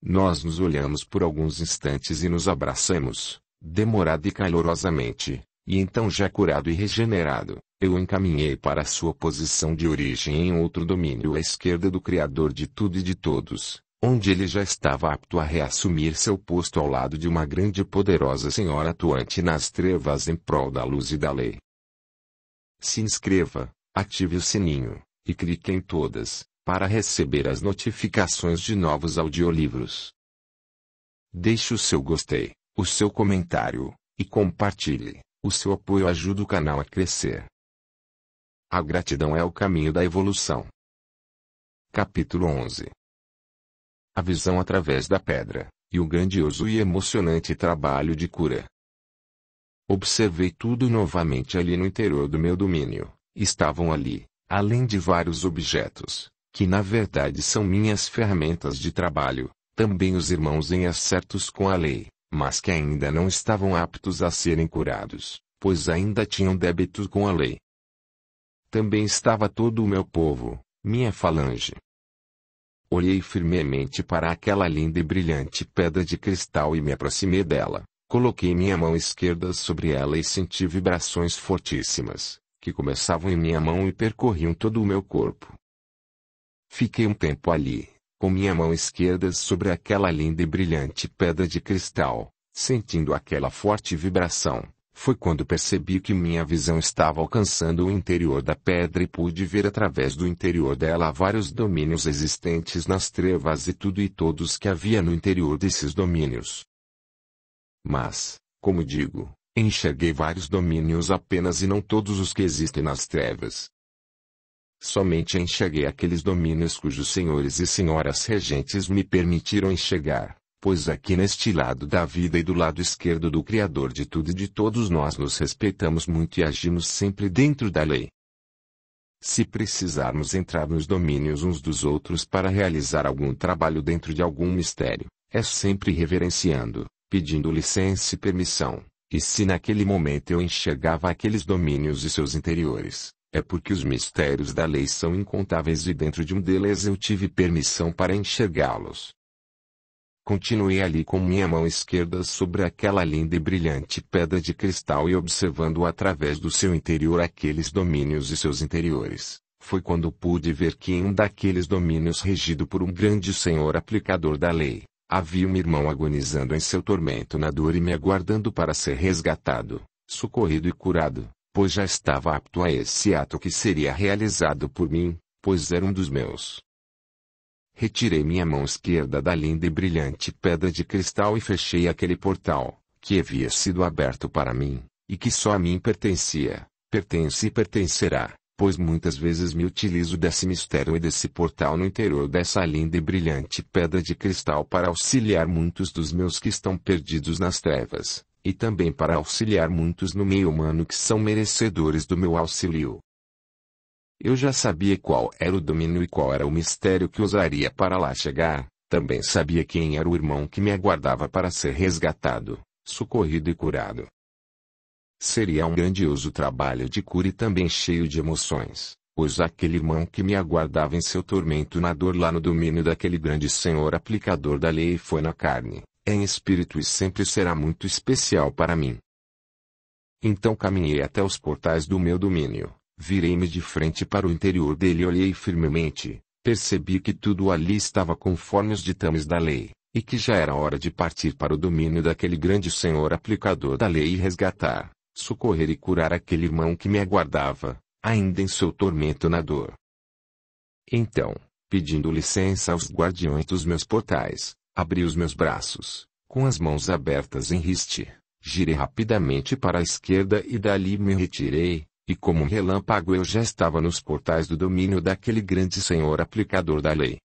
Nós nos olhamos por alguns instantes e nos abraçamos, demorado e calorosamente, e então já curado e regenerado, eu encaminhei para sua posição de origem em outro domínio à esquerda do Criador de tudo e de todos, onde ele já estava apto a reassumir seu posto ao lado de uma grande e poderosa senhora atuante nas trevas em prol da luz e da lei. Se inscreva, ative o sininho, e clique em todas, para receber as notificações de novos audiolivros. Deixe o seu gostei, o seu comentário, e compartilhe. O seu apoio ajuda o canal a crescer. A gratidão é o caminho da evolução. Capítulo 11 A visão através da pedra, e o grandioso e emocionante trabalho de cura. Observei tudo novamente ali no interior do meu domínio. Estavam ali, além de vários objetos, que na verdade são minhas ferramentas de trabalho, também os irmãos em acertos com a lei, mas que ainda não estavam aptos a serem curados, pois ainda tinham débitos com a lei também estava todo o meu povo, minha falange. Olhei firmemente para aquela linda e brilhante pedra de cristal e me aproximei dela. Coloquei minha mão esquerda sobre ela e senti vibrações fortíssimas, que começavam em minha mão e percorriam todo o meu corpo. Fiquei um tempo ali, com minha mão esquerda sobre aquela linda e brilhante pedra de cristal, sentindo aquela forte vibração. Foi quando percebi que minha visão estava alcançando o interior da pedra e pude ver através do interior dela vários domínios existentes nas trevas e tudo e todos que havia no interior desses domínios. Mas, como digo, enxerguei vários domínios apenas e não todos os que existem nas trevas. Somente enxerguei aqueles domínios cujos senhores e senhoras regentes me permitiram enxergar. Pois aqui neste lado da vida e do lado esquerdo do Criador de tudo e de todos nós nos respeitamos muito e agimos sempre dentro da lei. Se precisarmos entrar nos domínios uns dos outros para realizar algum trabalho dentro de algum mistério, é sempre reverenciando, pedindo licença e permissão. E se naquele momento eu enxergava aqueles domínios e seus interiores, é porque os mistérios da lei são incontáveis e dentro de um deles eu tive permissão para enxergá-los. Continuei ali com minha mão esquerda sobre aquela linda e brilhante pedra de cristal e observando através do seu interior aqueles domínios e seus interiores. Foi quando pude ver que em um daqueles domínios regido por um grande senhor aplicador da lei, havia um irmão agonizando em seu tormento na dor e me aguardando para ser resgatado, socorrido e curado, pois já estava apto a esse ato que seria realizado por mim, pois era um dos meus. Retirei minha mão esquerda da linda e brilhante pedra de cristal e fechei aquele portal, que havia sido aberto para mim, e que só a mim pertencia, pertence e pertencerá, pois muitas vezes me utilizo desse mistério e desse portal no interior dessa linda e brilhante pedra de cristal para auxiliar muitos dos meus que estão perdidos nas trevas, e também para auxiliar muitos no meio humano que são merecedores do meu auxílio. Eu já sabia qual era o domínio e qual era o mistério que usaria para lá chegar. Também sabia quem era o irmão que me aguardava para ser resgatado, socorrido e curado. Seria um grandioso trabalho de cura e também cheio de emoções, pois aquele irmão que me aguardava em seu tormento na dor lá no domínio daquele grande Senhor aplicador da lei foi na carne, é em espírito e sempre será muito especial para mim. Então caminhei até os portais do meu domínio, Virei-me de frente para o interior dele e olhei firmemente. Percebi que tudo ali estava conforme os ditames da lei, e que já era hora de partir para o domínio daquele grande senhor aplicador da lei e resgatar, socorrer e curar aquele irmão que me aguardava, ainda em seu tormento na dor. Então, pedindo licença aos guardiões dos meus portais, abri os meus braços, com as mãos abertas em riste, girei rapidamente para a esquerda e dali me retirei, e como um relâmpago eu já estava nos portais do domínio daquele grande senhor aplicador da lei.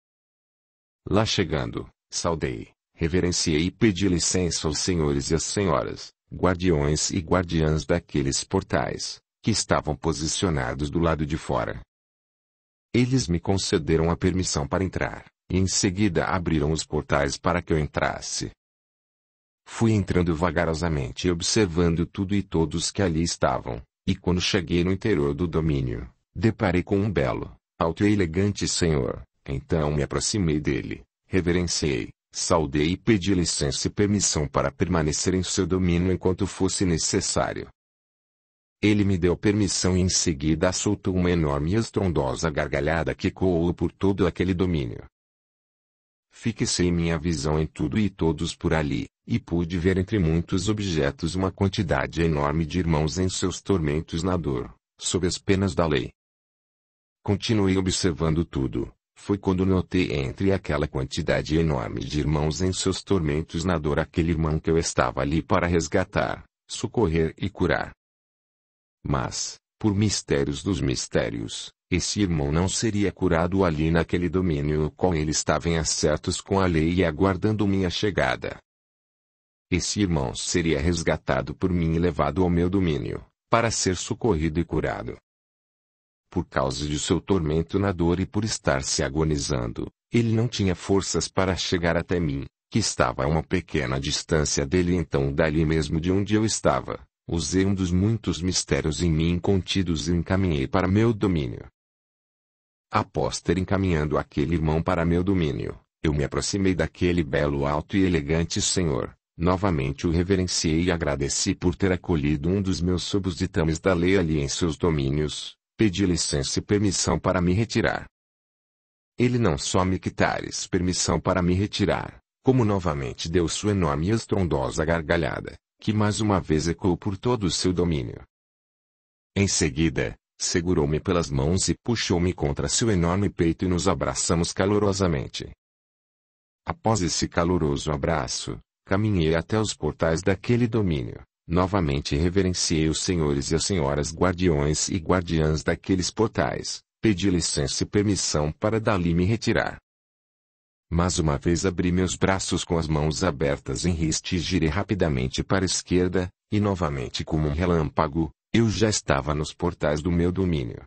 Lá chegando, saudei, reverenciei e pedi licença aos senhores e às senhoras, guardiões e guardiãs daqueles portais, que estavam posicionados do lado de fora. Eles me concederam a permissão para entrar, e em seguida abriram os portais para que eu entrasse. Fui entrando vagarosamente e observando tudo e todos que ali estavam, e quando cheguei no interior do domínio, deparei com um belo, alto e elegante senhor. Então me aproximei dele, reverenciei, saudei e pedi licença e permissão para permanecer em seu domínio enquanto fosse necessário. Ele me deu permissão e em seguida soltou uma enorme e estrondosa gargalhada que coou por todo aquele domínio. Fique sem minha visão em tudo e todos por ali. E pude ver entre muitos objetos uma quantidade enorme de irmãos em seus tormentos na dor, sob as penas da lei. Continuei observando tudo, foi quando notei entre aquela quantidade enorme de irmãos em seus tormentos na dor aquele irmão que eu estava ali para resgatar, socorrer e curar. Mas, por mistérios dos mistérios, esse irmão não seria curado ali naquele domínio o qual ele estava em acertos com a lei e aguardando minha chegada. Esse irmão seria resgatado por mim e levado ao meu domínio, para ser socorrido e curado. Por causa de seu tormento na dor e por estar se agonizando, ele não tinha forças para chegar até mim, que estava a uma pequena distância dele, então, dali mesmo de onde eu estava, usei um dos muitos mistérios em mim contidos e encaminhei para meu domínio. Após ter encaminhando aquele irmão para meu domínio, eu me aproximei daquele belo alto e elegante senhor, Novamente o reverenciei e agradeci por ter acolhido um dos meus subditames da lei ali em seus domínios, pedi licença e permissão para me retirar. Ele não só me quitares permissão para me retirar, como novamente deu sua enorme e estrondosa gargalhada, que mais uma vez ecoou por todo o seu domínio. Em seguida, segurou-me pelas mãos e puxou-me contra seu enorme peito e nos abraçamos calorosamente. Após esse caloroso abraço, Caminhei até os portais daquele domínio. Novamente reverenciei os senhores e as senhoras guardiões e guardiãs daqueles portais. Pedi licença e permissão para dali me retirar. Mas uma vez abri meus braços com as mãos abertas em riste e girei rapidamente para a esquerda, e novamente como um relâmpago, eu já estava nos portais do meu domínio.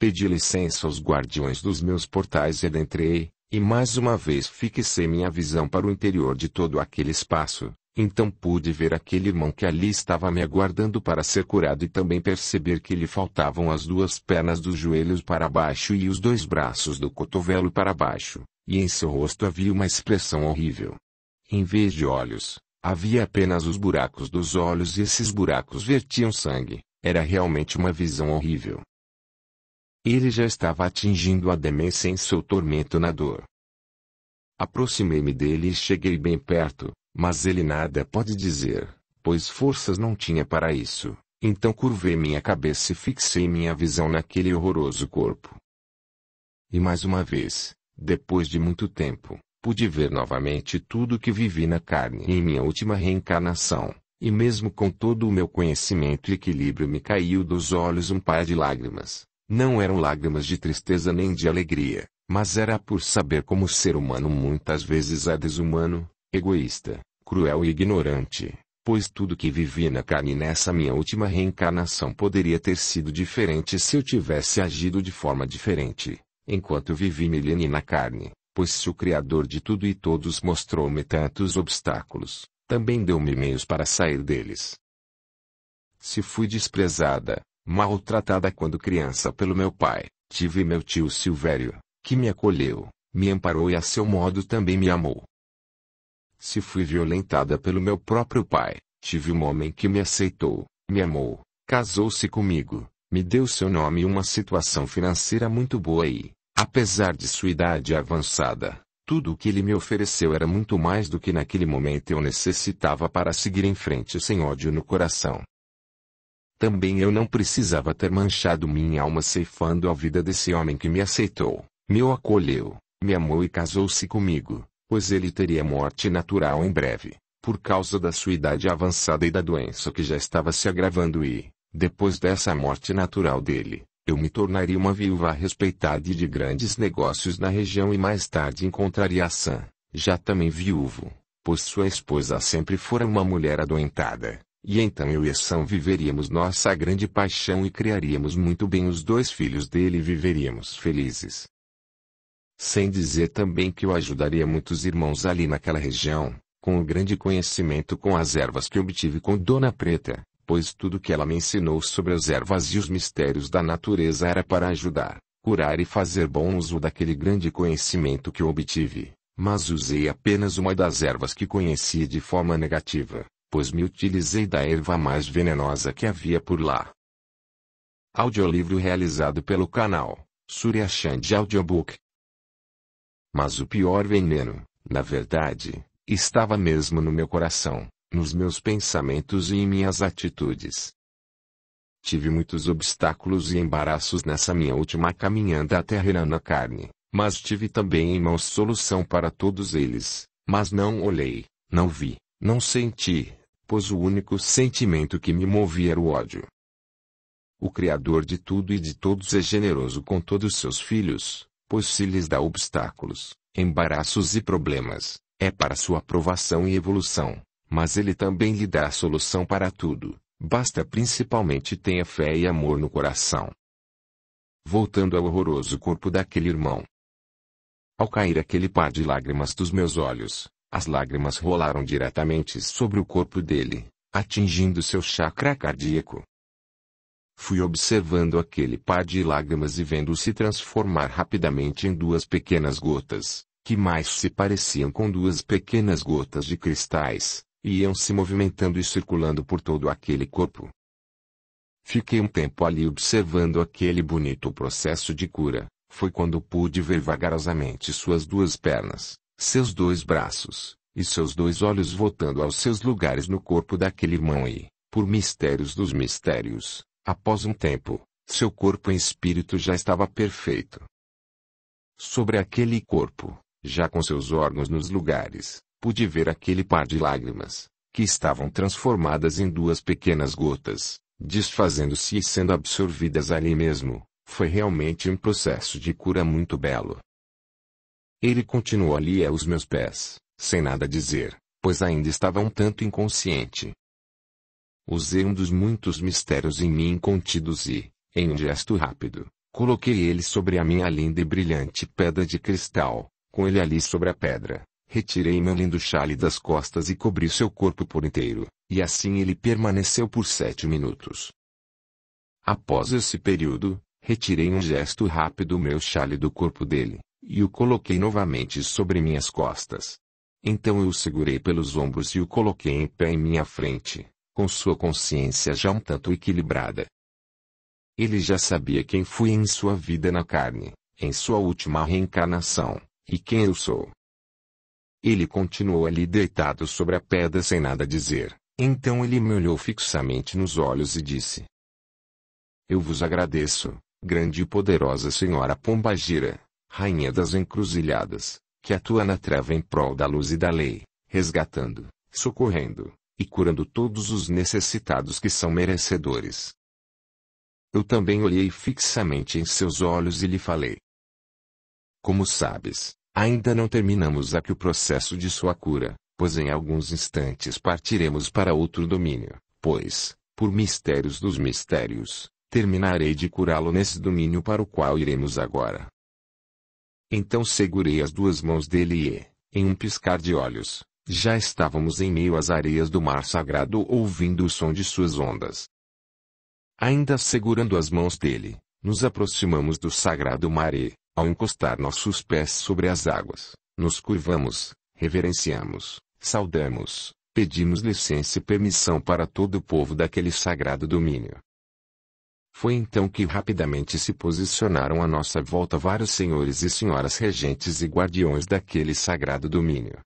Pedi licença aos guardiões dos meus portais e adentrei, e mais uma vez fixei minha visão para o interior de todo aquele espaço. Então pude ver aquele irmão que ali estava me aguardando para ser curado e também perceber que lhe faltavam as duas pernas dos joelhos para baixo e os dois braços do cotovelo para baixo, e em seu rosto havia uma expressão horrível. Em vez de olhos, havia apenas os buracos dos olhos e esses buracos vertiam sangue. Era realmente uma visão horrível. Ele já estava atingindo a demência em seu tormento na dor. Aproximei-me dele e cheguei bem perto, mas ele nada pode dizer, pois forças não tinha para isso. Então curvei minha cabeça e fixei minha visão naquele horroroso corpo. E mais uma vez, depois de muito tempo, pude ver novamente tudo que vivi na carne em minha última reencarnação, e mesmo com todo o meu conhecimento e equilíbrio me caiu dos olhos um par de lágrimas. Não eram lágrimas de tristeza nem de alegria, mas era por saber como o ser humano muitas vezes é desumano, egoísta, cruel e ignorante, pois tudo que vivi na carne nessa minha última reencarnação poderia ter sido diferente se eu tivesse agido de forma diferente, enquanto vivi milene na carne, pois se o Criador de tudo e todos mostrou-me tantos obstáculos, também deu-me meios para sair deles. Se fui desprezada, maltratada quando criança pelo meu pai, tive meu tio Silvério, que me acolheu, me amparou e a seu modo também me amou. Se fui violentada pelo meu próprio pai, tive um homem que me aceitou, me amou, casou-se comigo, me deu seu nome e uma situação financeira muito boa e, apesar de sua idade avançada, tudo o que ele me ofereceu era muito mais do que naquele momento eu necessitava para seguir em frente sem ódio no coração. Também eu não precisava ter manchado minha alma ceifando a vida desse homem que me aceitou, me acolheu, me amou e casou-se comigo, pois ele teria morte natural em breve, por causa da sua idade avançada e da doença que já estava se agravando e, depois dessa morte natural dele, eu me tornaria uma viúva respeitada e de grandes negócios na região e mais tarde encontraria a Sam, já também viúvo, pois sua esposa sempre fora uma mulher adoentada, e então eu e São viveríamos nossa grande paixão e criaríamos muito bem os dois filhos dele e viveríamos felizes. Sem dizer também que eu ajudaria muitos irmãos ali naquela região, com o grande conhecimento com as ervas que obtive com Dona Preta, pois tudo que ela me ensinou sobre as ervas e os mistérios da natureza era para ajudar, curar e fazer bom uso daquele grande conhecimento que obtive, mas usei apenas uma das ervas que conhecia de forma negativa, pois me utilizei da erva mais venenosa que havia por lá. Audiolivro realizado pelo canal Surya Chand Audiobook. Mas o pior veneno, na verdade, estava mesmo no meu coração, nos meus pensamentos e em minhas atitudes. Tive muitos obstáculos e embaraços nessa minha última caminhada até na carne, mas tive também em mãos solução para todos eles, mas não olhei, não vi, não senti, pois o único sentimento que me movia era o ódio. O Criador de tudo e de todos é generoso com todos seus filhos, pois se lhes dá obstáculos, embaraços e problemas, é para sua aprovação e evolução, mas ele também lhe dá a solução para tudo, basta principalmente tenha fé e amor no coração. Voltando ao horroroso corpo daquele irmão. Ao cair aquele par de lágrimas dos meus olhos, as lágrimas rolaram diretamente sobre o corpo dele, atingindo seu chakra cardíaco. Fui observando aquele par de lágrimas e vendo se transformar rapidamente em duas pequenas gotas, que mais se pareciam com duas pequenas gotas de cristais, e iam se movimentando e circulando por todo aquele corpo. Fiquei um tempo ali observando aquele bonito processo de cura, foi quando pude ver vagarosamente suas duas pernas, seus dois braços, e seus dois olhos voltando aos seus lugares no corpo daquele irmão e, por mistérios dos mistérios, após um tempo, seu corpo em espírito já estava perfeito. Sobre aquele corpo, já com seus órgãos nos lugares, pude ver aquele par de lágrimas, que estavam transformadas em duas pequenas gotas, desfazendo-se e sendo absorvidas ali mesmo. Foi realmente um processo de cura muito belo. Ele continuou ali aos meus pés, sem nada dizer, pois ainda estava um tanto inconsciente. Usei um dos muitos mistérios em mim contidos e, em um gesto rápido, coloquei ele sobre a minha linda e brilhante pedra de cristal, com ele ali sobre a pedra. Retirei meu lindo chale das costas e cobri seu corpo por inteiro, e assim ele permaneceu por sete minutos. Após esse período, retirei um gesto rápido meu chale do corpo dele, e o coloquei novamente sobre minhas costas. Então eu o segurei pelos ombros e o coloquei em pé em minha frente, com sua consciência já um tanto equilibrada. Ele já sabia quem fui em sua vida na carne, em sua última reencarnação, e quem eu sou. Ele continuou ali deitado sobre a pedra sem nada dizer. Então ele me olhou fixamente nos olhos e disse: Eu vos agradeço, grande e poderosa Senhora Pombagira, rainha das encruzilhadas, que atua na treva em prol da luz e da lei, resgatando, socorrendo e curando todos os necessitados que são merecedores. Eu também olhei fixamente em seus olhos e lhe falei: Como sabes, ainda não terminamos aqui o processo de sua cura, pois em alguns instantes partiremos para outro domínio, pois, por mistérios dos mistérios, terminarei de curá-lo nesse domínio para o qual iremos agora. Então segurei as duas mãos dele e, em um piscar de olhos, já estávamos em meio às areias do mar sagrado ouvindo o som de suas ondas. Ainda segurando as mãos dele, nos aproximamos do sagrado mar e, ao encostar nossos pés sobre as águas, nos curvamos, reverenciamos, saudamos, pedimos licença e permissão para todo o povo daquele sagrado domínio. Foi então que rapidamente se posicionaram à nossa volta vários senhores e senhoras regentes e guardiões daquele sagrado domínio.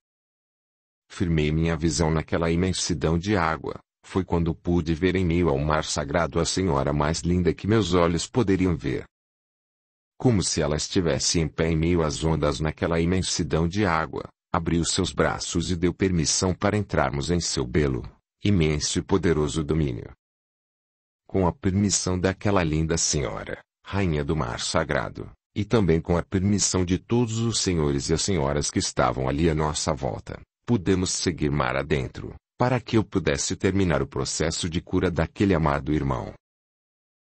Firmei minha visão naquela imensidão de água. Foi quando pude ver em meio ao mar sagrado a senhora mais linda que meus olhos poderiam ver. Como se ela estivesse em pé em meio às ondas naquela imensidão de água, abriu seus braços e deu permissão para entrarmos em seu belo, imenso e poderoso domínio com a permissão daquela linda senhora, rainha do mar sagrado, e também com a permissão de todos os senhores e as senhoras que estavam ali à nossa volta, pudemos seguir mar adentro, para que eu pudesse terminar o processo de cura daquele amado irmão.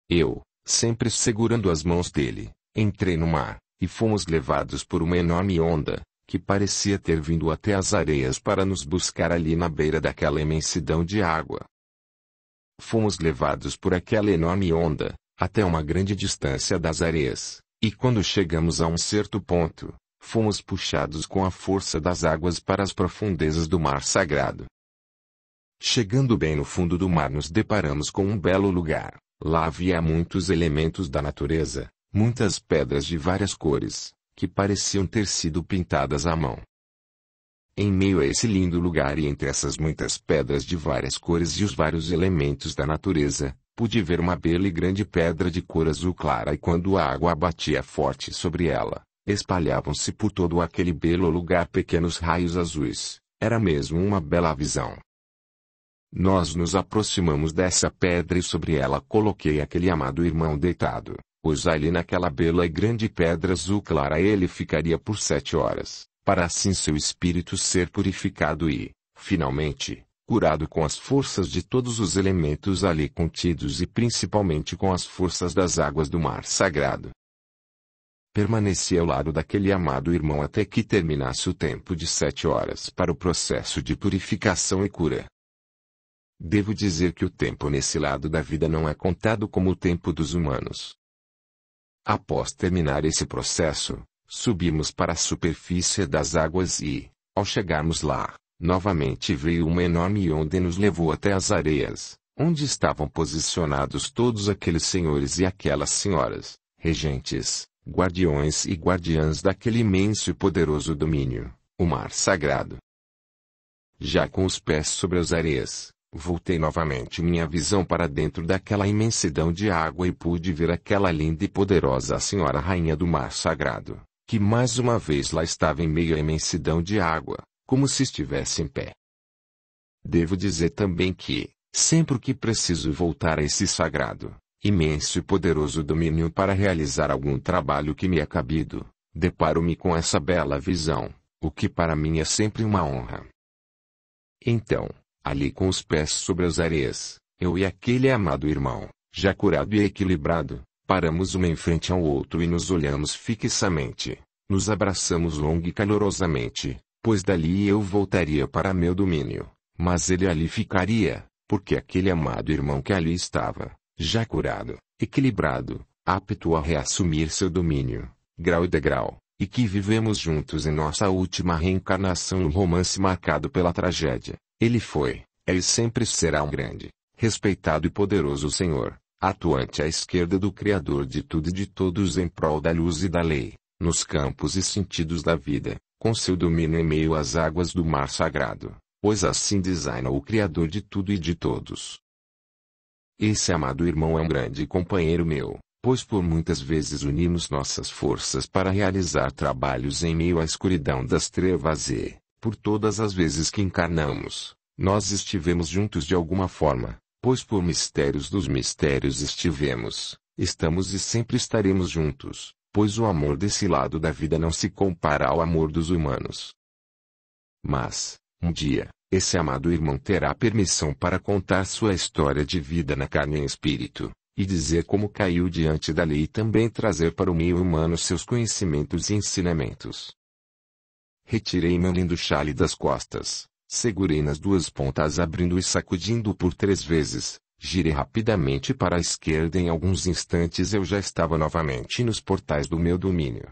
Eu, sempre segurando as mãos dele, entrei no mar, e fomos levados por uma enorme onda, que parecia ter vindo até as areias para nos buscar ali na beira daquela imensidão de água. Fomos levados por aquela enorme onda, até uma grande distância das areias, e quando chegamos a um certo ponto, fomos puxados com a força das águas para as profundezas do mar sagrado. Chegando bem no fundo do mar, nos deparamos com um belo lugar. Lá havia muitos elementos da natureza, muitas pedras de várias cores, que pareciam ter sido pintadas à mão. Em meio a esse lindo lugar e entre essas muitas pedras de várias cores e os vários elementos da natureza, pude ver uma bela e grande pedra de cor azul clara e quando a água batia forte sobre ela, espalhavam-se por todo aquele belo lugar pequenos raios azuis. Era mesmo uma bela visão. Nós nos aproximamos dessa pedra e sobre ela coloquei aquele amado irmão deitado, pois ali naquela bela e grande pedra azul clara ele ficaria por sete horas para assim seu espírito ser purificado e, finalmente, curado com as forças de todos os elementos ali contidos e principalmente com as forças das águas do mar sagrado. Permaneci ao lado daquele amado irmão até que terminasse o tempo de sete horas para o processo de purificação e cura. Devo dizer que o tempo nesse lado da vida não é contado como o tempo dos humanos. Após terminar esse processo, Subimos para a superfície das águas e, ao chegarmos lá, novamente veio uma enorme onda e nos levou até as areias, onde estavam posicionados todos aqueles senhores e aquelas senhoras, regentes, guardiões e guardiãs daquele imenso e poderoso domínio, o mar sagrado. Já com os pés sobre as areias, voltei novamente minha visão para dentro daquela imensidão de água e pude ver aquela linda e poderosa Senhora Rainha do Mar Sagrado, que mais uma vez lá estava em meio à imensidão de água, como se estivesse em pé. Devo dizer também que, sempre que preciso voltar a esse sagrado, imenso e poderoso domínio para realizar algum trabalho que me é cabido, deparo-me com essa bela visão, o que para mim é sempre uma honra. Então, ali com os pés sobre as areias, eu e aquele amado irmão, já curado e equilibrado, Paramos um em frente ao outro e nos olhamos fixamente. Nos abraçamos longo e calorosamente, pois dali eu voltaria para meu domínio, mas ele ali ficaria, porque aquele amado irmão que ali estava, já curado, equilibrado, apto a reassumir seu domínio, grau e degrau, e que vivemos juntos em nossa última reencarnação um romance marcado pela tragédia. Ele foi, é e sempre será um grande, respeitado e poderoso Senhor, atuante à esquerda do Criador de tudo e de todos em prol da luz e da lei, nos campos e sentidos da vida, com seu domínio em meio às águas do mar sagrado, pois assim designa o Criador de tudo e de todos. Esse amado irmão é um grande companheiro meu, pois por muitas vezes unimos nossas forças para realizar trabalhos em meio à escuridão das trevas e, por todas as vezes que encarnamos, nós estivemos juntos de alguma forma, Pois por mistérios dos mistérios estivemos, estamos e sempre estaremos juntos, pois o amor desse lado da vida não se compara ao amor dos humanos. Mas, um dia, esse amado irmão terá permissão para contar sua história de vida na carne e espírito, e dizer como caiu diante da lei e também trazer para o meio humano seus conhecimentos e ensinamentos. Retirei meu lindo chale das costas, Segurei nas duas pontas abrindo e sacudindo por três vezes. Girei rapidamente para a esquerda e em alguns instantes eu já estava novamente nos portais do meu domínio.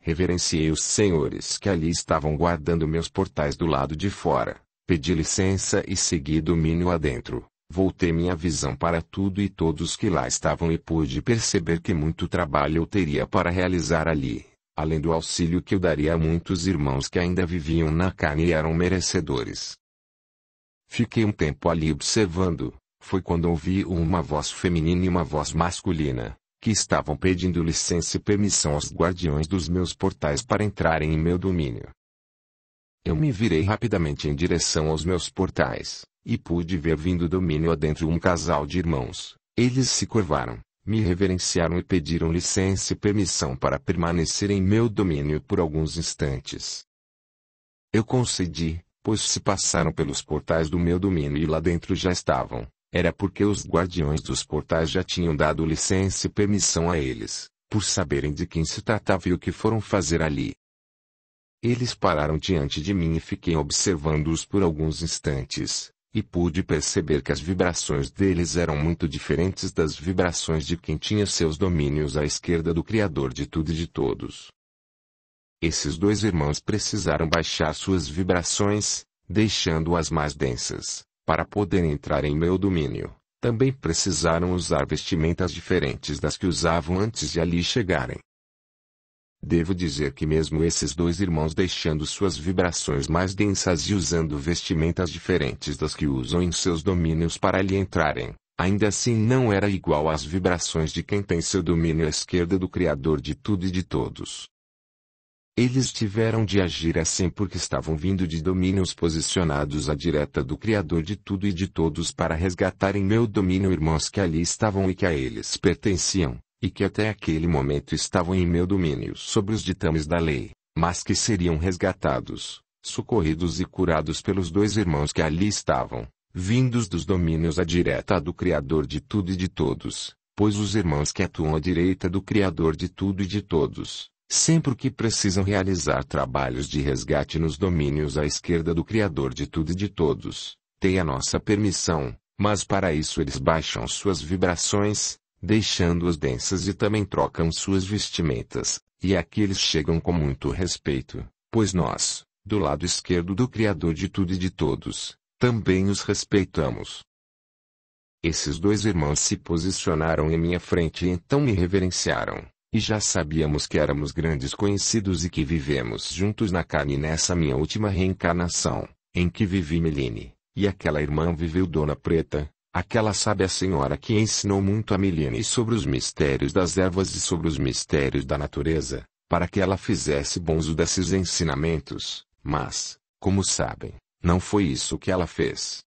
Reverenciei os senhores que ali estavam guardando meus portais do lado de fora, pedi licença e segui domínio adentro. Voltei minha visão para tudo e todos que lá estavam e pude perceber que muito trabalho eu teria para realizar ali além do auxílio que eu daria a muitos irmãos que ainda viviam na carne e eram merecedores. Fiquei um tempo ali observando, foi quando ouvi uma voz feminina e uma voz masculina, que estavam pedindo licença e permissão aos guardiões dos meus portais para entrarem em meu domínio. Eu me virei rapidamente em direção aos meus portais, e pude ver vindo domínio adentro um casal de irmãos. Eles se curvaram, me reverenciaram e pediram licença e permissão para permanecer em meu domínio por alguns instantes. Eu concedi, pois se passaram pelos portais do meu domínio e lá dentro já estavam, era porque os guardiões dos portais já tinham dado licença e permissão a eles, por saberem de quem se tratava e o que foram fazer ali. Eles pararam diante de mim e fiquei observando-os por alguns instantes, e pude perceber que as vibrações deles eram muito diferentes das vibrações de quem tinha seus domínios à esquerda do Criador de tudo e de todos. Esses dois irmãos precisaram baixar suas vibrações, deixando-as mais densas, para poderem entrar em meu domínio. Também precisaram usar vestimentas diferentes das que usavam antes de ali chegarem. Devo dizer que mesmo esses dois irmãos deixando suas vibrações mais densas e usando vestimentas diferentes das que usam em seus domínios para lhe entrarem, ainda assim não era igual às vibrações de quem tem seu domínio à esquerda do Criador de tudo e de todos. Eles tiveram de agir assim porque estavam vindo de domínios posicionados à direta do Criador de tudo e de todos para resgatarem meu domínio irmãos que ali estavam e que a eles pertenciam, e que até aquele momento estavam em meu domínio sobre os ditames da lei, mas que seriam resgatados, socorridos e curados pelos dois irmãos que ali estavam, vindos dos domínios à direita do Criador de tudo e de todos, pois os irmãos que atuam à direita do Criador de tudo e de todos, sempre que precisam realizar trabalhos de resgate nos domínios à esquerda do Criador de tudo e de todos, têm a nossa permissão, mas para isso eles baixam suas vibrações, deixando-as densas e também trocam suas vestimentas, e aqui eles chegam com muito respeito, pois nós, do lado esquerdo do Criador de tudo e de todos, também os respeitamos. Esses dois irmãos se posicionaram em minha frente e então me reverenciaram, e já sabíamos que éramos grandes conhecidos e que vivemos juntos na carne nessa minha última reencarnação, em que vivi Meline, e aquela irmã viveu Dona Preta, Aquela sábia senhora que ensinou muito a Milene sobre os mistérios das ervas e sobre os mistérios da natureza, para que ela fizesse bom uso desses ensinamentos, mas, como sabem, não foi isso que ela fez.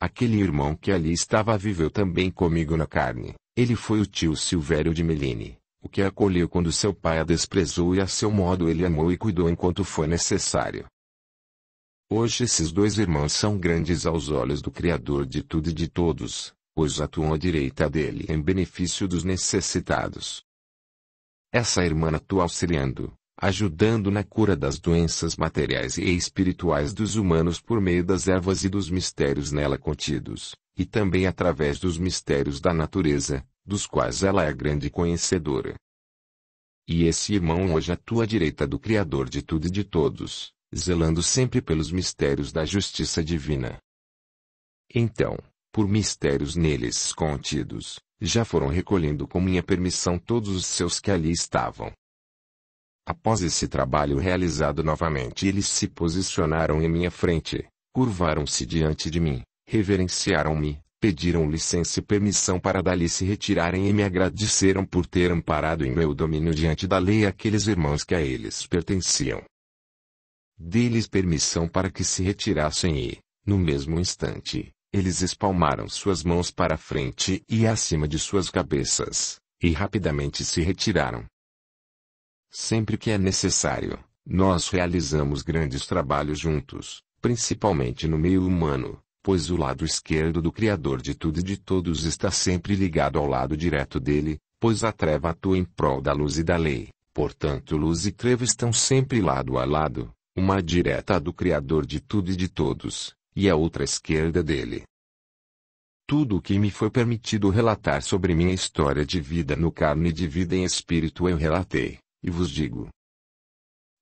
Aquele irmão que ali estava viveu também comigo na carne. Ele foi o tio Silvério de Milene o que acolheu quando seu pai a desprezou e a seu modo ele amou e cuidou enquanto foi necessário. Hoje esses dois irmãos são grandes aos olhos do Criador de tudo e de todos, pois atuam à direita dele em benefício dos necessitados. Essa irmã atua auxiliando, ajudando na cura das doenças materiais e espirituais dos humanos por meio das ervas e dos mistérios nela contidos, e também através dos mistérios da natureza, dos quais ela é grande conhecedora. E esse irmão hoje atua à direita do Criador de tudo e de todos, zelando sempre pelos mistérios da justiça divina. Então, por mistérios neles contidos, já foram recolhendo com minha permissão todos os seus que ali estavam. Após esse trabalho realizado novamente, eles se posicionaram em minha frente, curvaram-se diante de mim, reverenciaram-me, pediram licença e permissão para dali se retirarem e me agradeceram por ter amparado em meu domínio diante da lei aqueles irmãos que a eles pertenciam dê lhes permissão para que se retirassem e, no mesmo instante, eles espalmaram suas mãos para frente e acima de suas cabeças, e rapidamente se retiraram. Sempre que é necessário, nós realizamos grandes trabalhos juntos, principalmente no meio humano, pois o lado esquerdo do Criador de tudo e de todos está sempre ligado ao lado direto dele, pois a treva atua em prol da luz e da lei, portanto luz e treva estão sempre lado a lado, uma direta do Criador de tudo e de todos, e a outra esquerda dele. Tudo o que me foi permitido relatar sobre minha história de vida no carne e de vida em espírito eu relatei, e vos digo.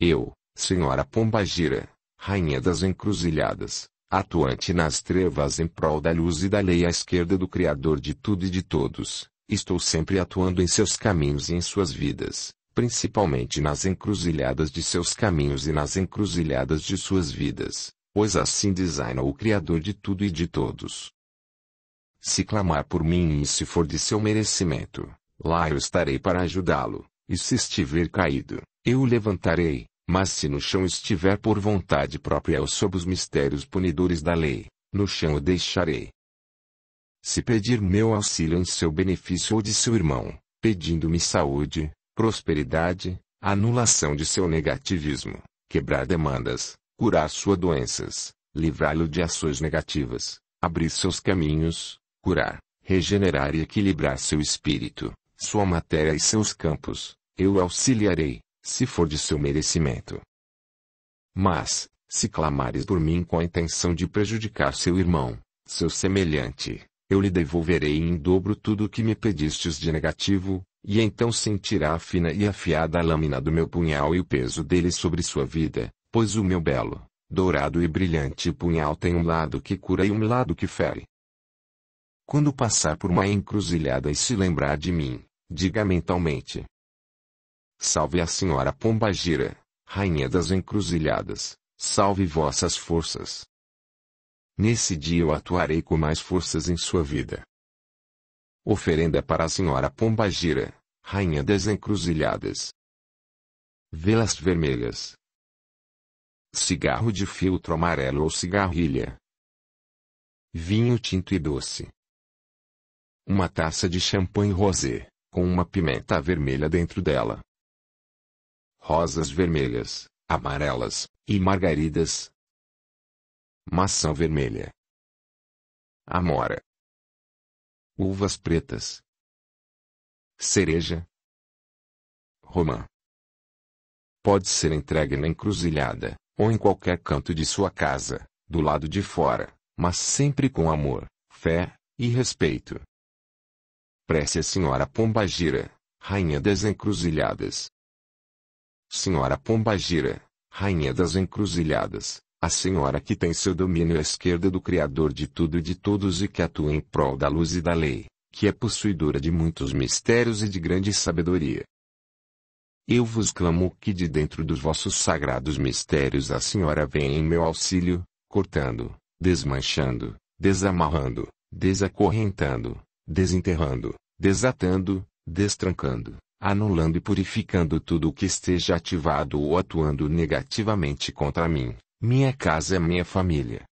Eu, Senhora Pombagira, Rainha das Encruzilhadas, atuante nas trevas em prol da luz e da lei à esquerda do Criador de tudo e de todos, estou sempre atuando em seus caminhos e em suas vidas, principalmente nas encruzilhadas de seus caminhos e nas encruzilhadas de suas vidas, pois assim designa o Criador de tudo e de todos. Se clamar por mim e se for de seu merecimento, lá eu estarei para ajudá-lo, e se estiver caído, eu o levantarei, mas se no chão estiver por vontade própria ou sob os mistérios punidores da lei, no chão o deixarei. Se pedir meu auxílio em seu benefício ou de seu irmão, pedindo-me saúde, prosperidade, anulação de seu negativismo, quebrar demandas, curar suas doenças, livrá-lo de ações negativas, abrir seus caminhos, curar, regenerar e equilibrar seu espírito, sua matéria e seus campos, eu auxiliarei, se for de seu merecimento. Mas, se clamares por mim com a intenção de prejudicar seu irmão, seu semelhante, eu lhe devolverei em dobro tudo o que me pedistes de negativo, e então sentirá a fina e afiada lâmina do meu punhal e o peso dele sobre sua vida, pois o meu belo, dourado e brilhante punhal tem um lado que cura e um lado que fere. Quando passar por uma encruzilhada e se lembrar de mim, diga mentalmente: Salve a senhora Pombagira, rainha das encruzilhadas, salve vossas forças. Nesse dia eu atuarei com mais forças em sua vida. Oferenda para a Senhora Pombagira, Rainha das Encruzilhadas. Velas vermelhas. Cigarro de filtro amarelo ou cigarrilha. Vinho tinto e doce. Uma taça de champanhe rosé, com uma pimenta vermelha dentro dela. Rosas vermelhas, amarelas, e margaridas. Maçã vermelha. Amora uvas pretas, cereja, romã. Pode ser entregue na encruzilhada, ou em qualquer canto de sua casa, do lado de fora, mas sempre com amor, fé e respeito. Prece a Senhora Pombagira, Rainha das Encruzilhadas. Senhora Pombagira, Rainha das Encruzilhadas, a senhora que tem seu domínio à esquerda do Criador de tudo e de todos e que atua em prol da luz e da lei, que é possuidora de muitos mistérios e de grande sabedoria. Eu vos clamo que de dentro dos vossos sagrados mistérios a senhora venha em meu auxílio, cortando, desmanchando, desamarrando, desacorrentando, desenterrando, desatando, destrancando, anulando e purificando tudo o que esteja ativado ou atuando negativamente contra mim, minha casa é minha família.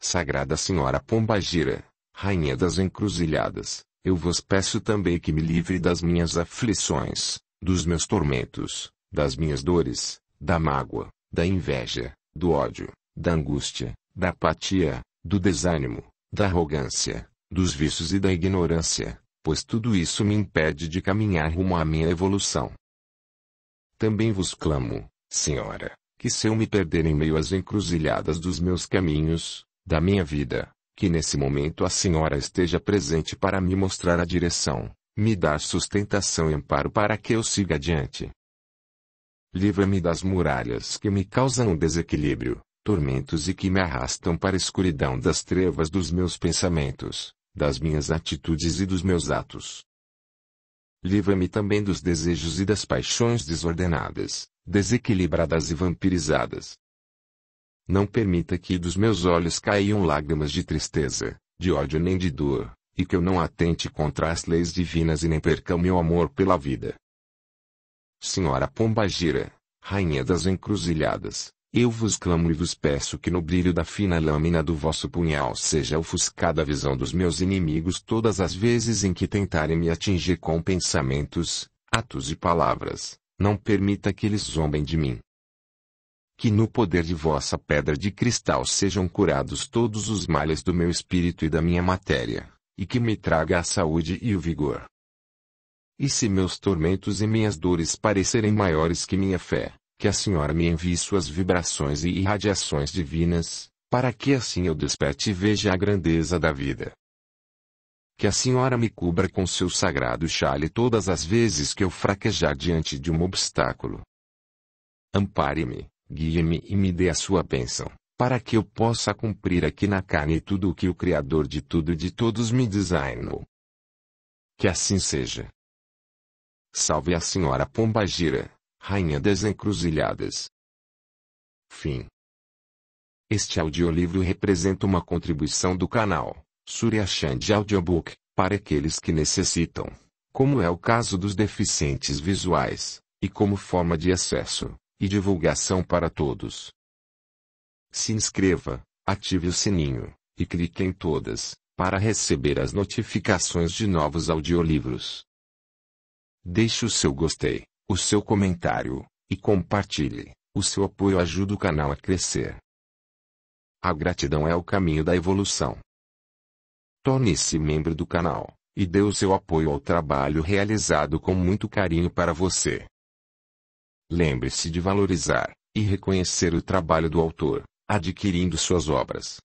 Sagrada Senhora Pombagira, Rainha das Encruzilhadas, eu vos peço também que me livre das minhas aflições, dos meus tormentos, das minhas dores, da mágoa, da inveja, do ódio, da angústia, da apatia, do desânimo, da arrogância, dos vícios e da ignorância, pois tudo isso me impede de caminhar rumo à minha evolução. Também vos clamo, Senhora, que se eu me perder em meio às encruzilhadas dos meus caminhos, da minha vida, que nesse momento a Senhora esteja presente para me mostrar a direção, me dar sustentação e amparo para que eu siga adiante. Livra-me das muralhas que me causam desequilíbrio, tormentos e que me arrastam para a escuridão das trevas dos meus pensamentos, das minhas atitudes e dos meus atos. Livra-me também dos desejos e das paixões desordenadas, desequilibradas e vampirizadas. Não permita que dos meus olhos caiam lágrimas de tristeza, de ódio nem de dor, e que eu não atente contra as leis divinas e nem perca o meu amor pela vida. Senhora Pombagira, Rainha das Encruzilhadas, eu vos clamo e vos peço que no brilho da fina lâmina do vosso punhal seja ofuscada a visão dos meus inimigos todas as vezes em que tentarem me atingir com pensamentos, atos e palavras não permita que eles zombem de mim. Que no poder de vossa pedra de cristal sejam curados todos os males do meu espírito e da minha matéria, e que me traga a saúde e o vigor. E se meus tormentos e minhas dores parecerem maiores que minha fé, que a Senhora me envie suas vibrações e irradiações divinas, para que assim eu desperte e veja a grandeza da vida que a senhora me cubra com seu sagrado chale todas as vezes que eu fraquejar diante de um obstáculo. Ampare-me, guie-me e me dê a sua bênção, para que eu possa cumprir aqui na carne tudo o que o Criador de tudo e de todos me designou. Que assim seja. Salve a senhora Pombagira, rainha das encruzilhadas. Fim. Este audiolivro representa uma contribuição do canal Surya de audiobook, para aqueles que necessitam, como é o caso dos deficientes visuais, e como forma de acesso e divulgação para todos. Se inscreva, ative o sininho e clique em todas para receber as notificações de novos audiolivros. Deixe o seu gostei, o seu comentário e compartilhe. O seu apoio ajuda o canal a crescer. A gratidão é o caminho da evolução. Torne-se membro do canal e dê o seu apoio ao trabalho realizado com muito carinho para você. Lembre-se de valorizar e reconhecer o trabalho do autor, adquirindo suas obras.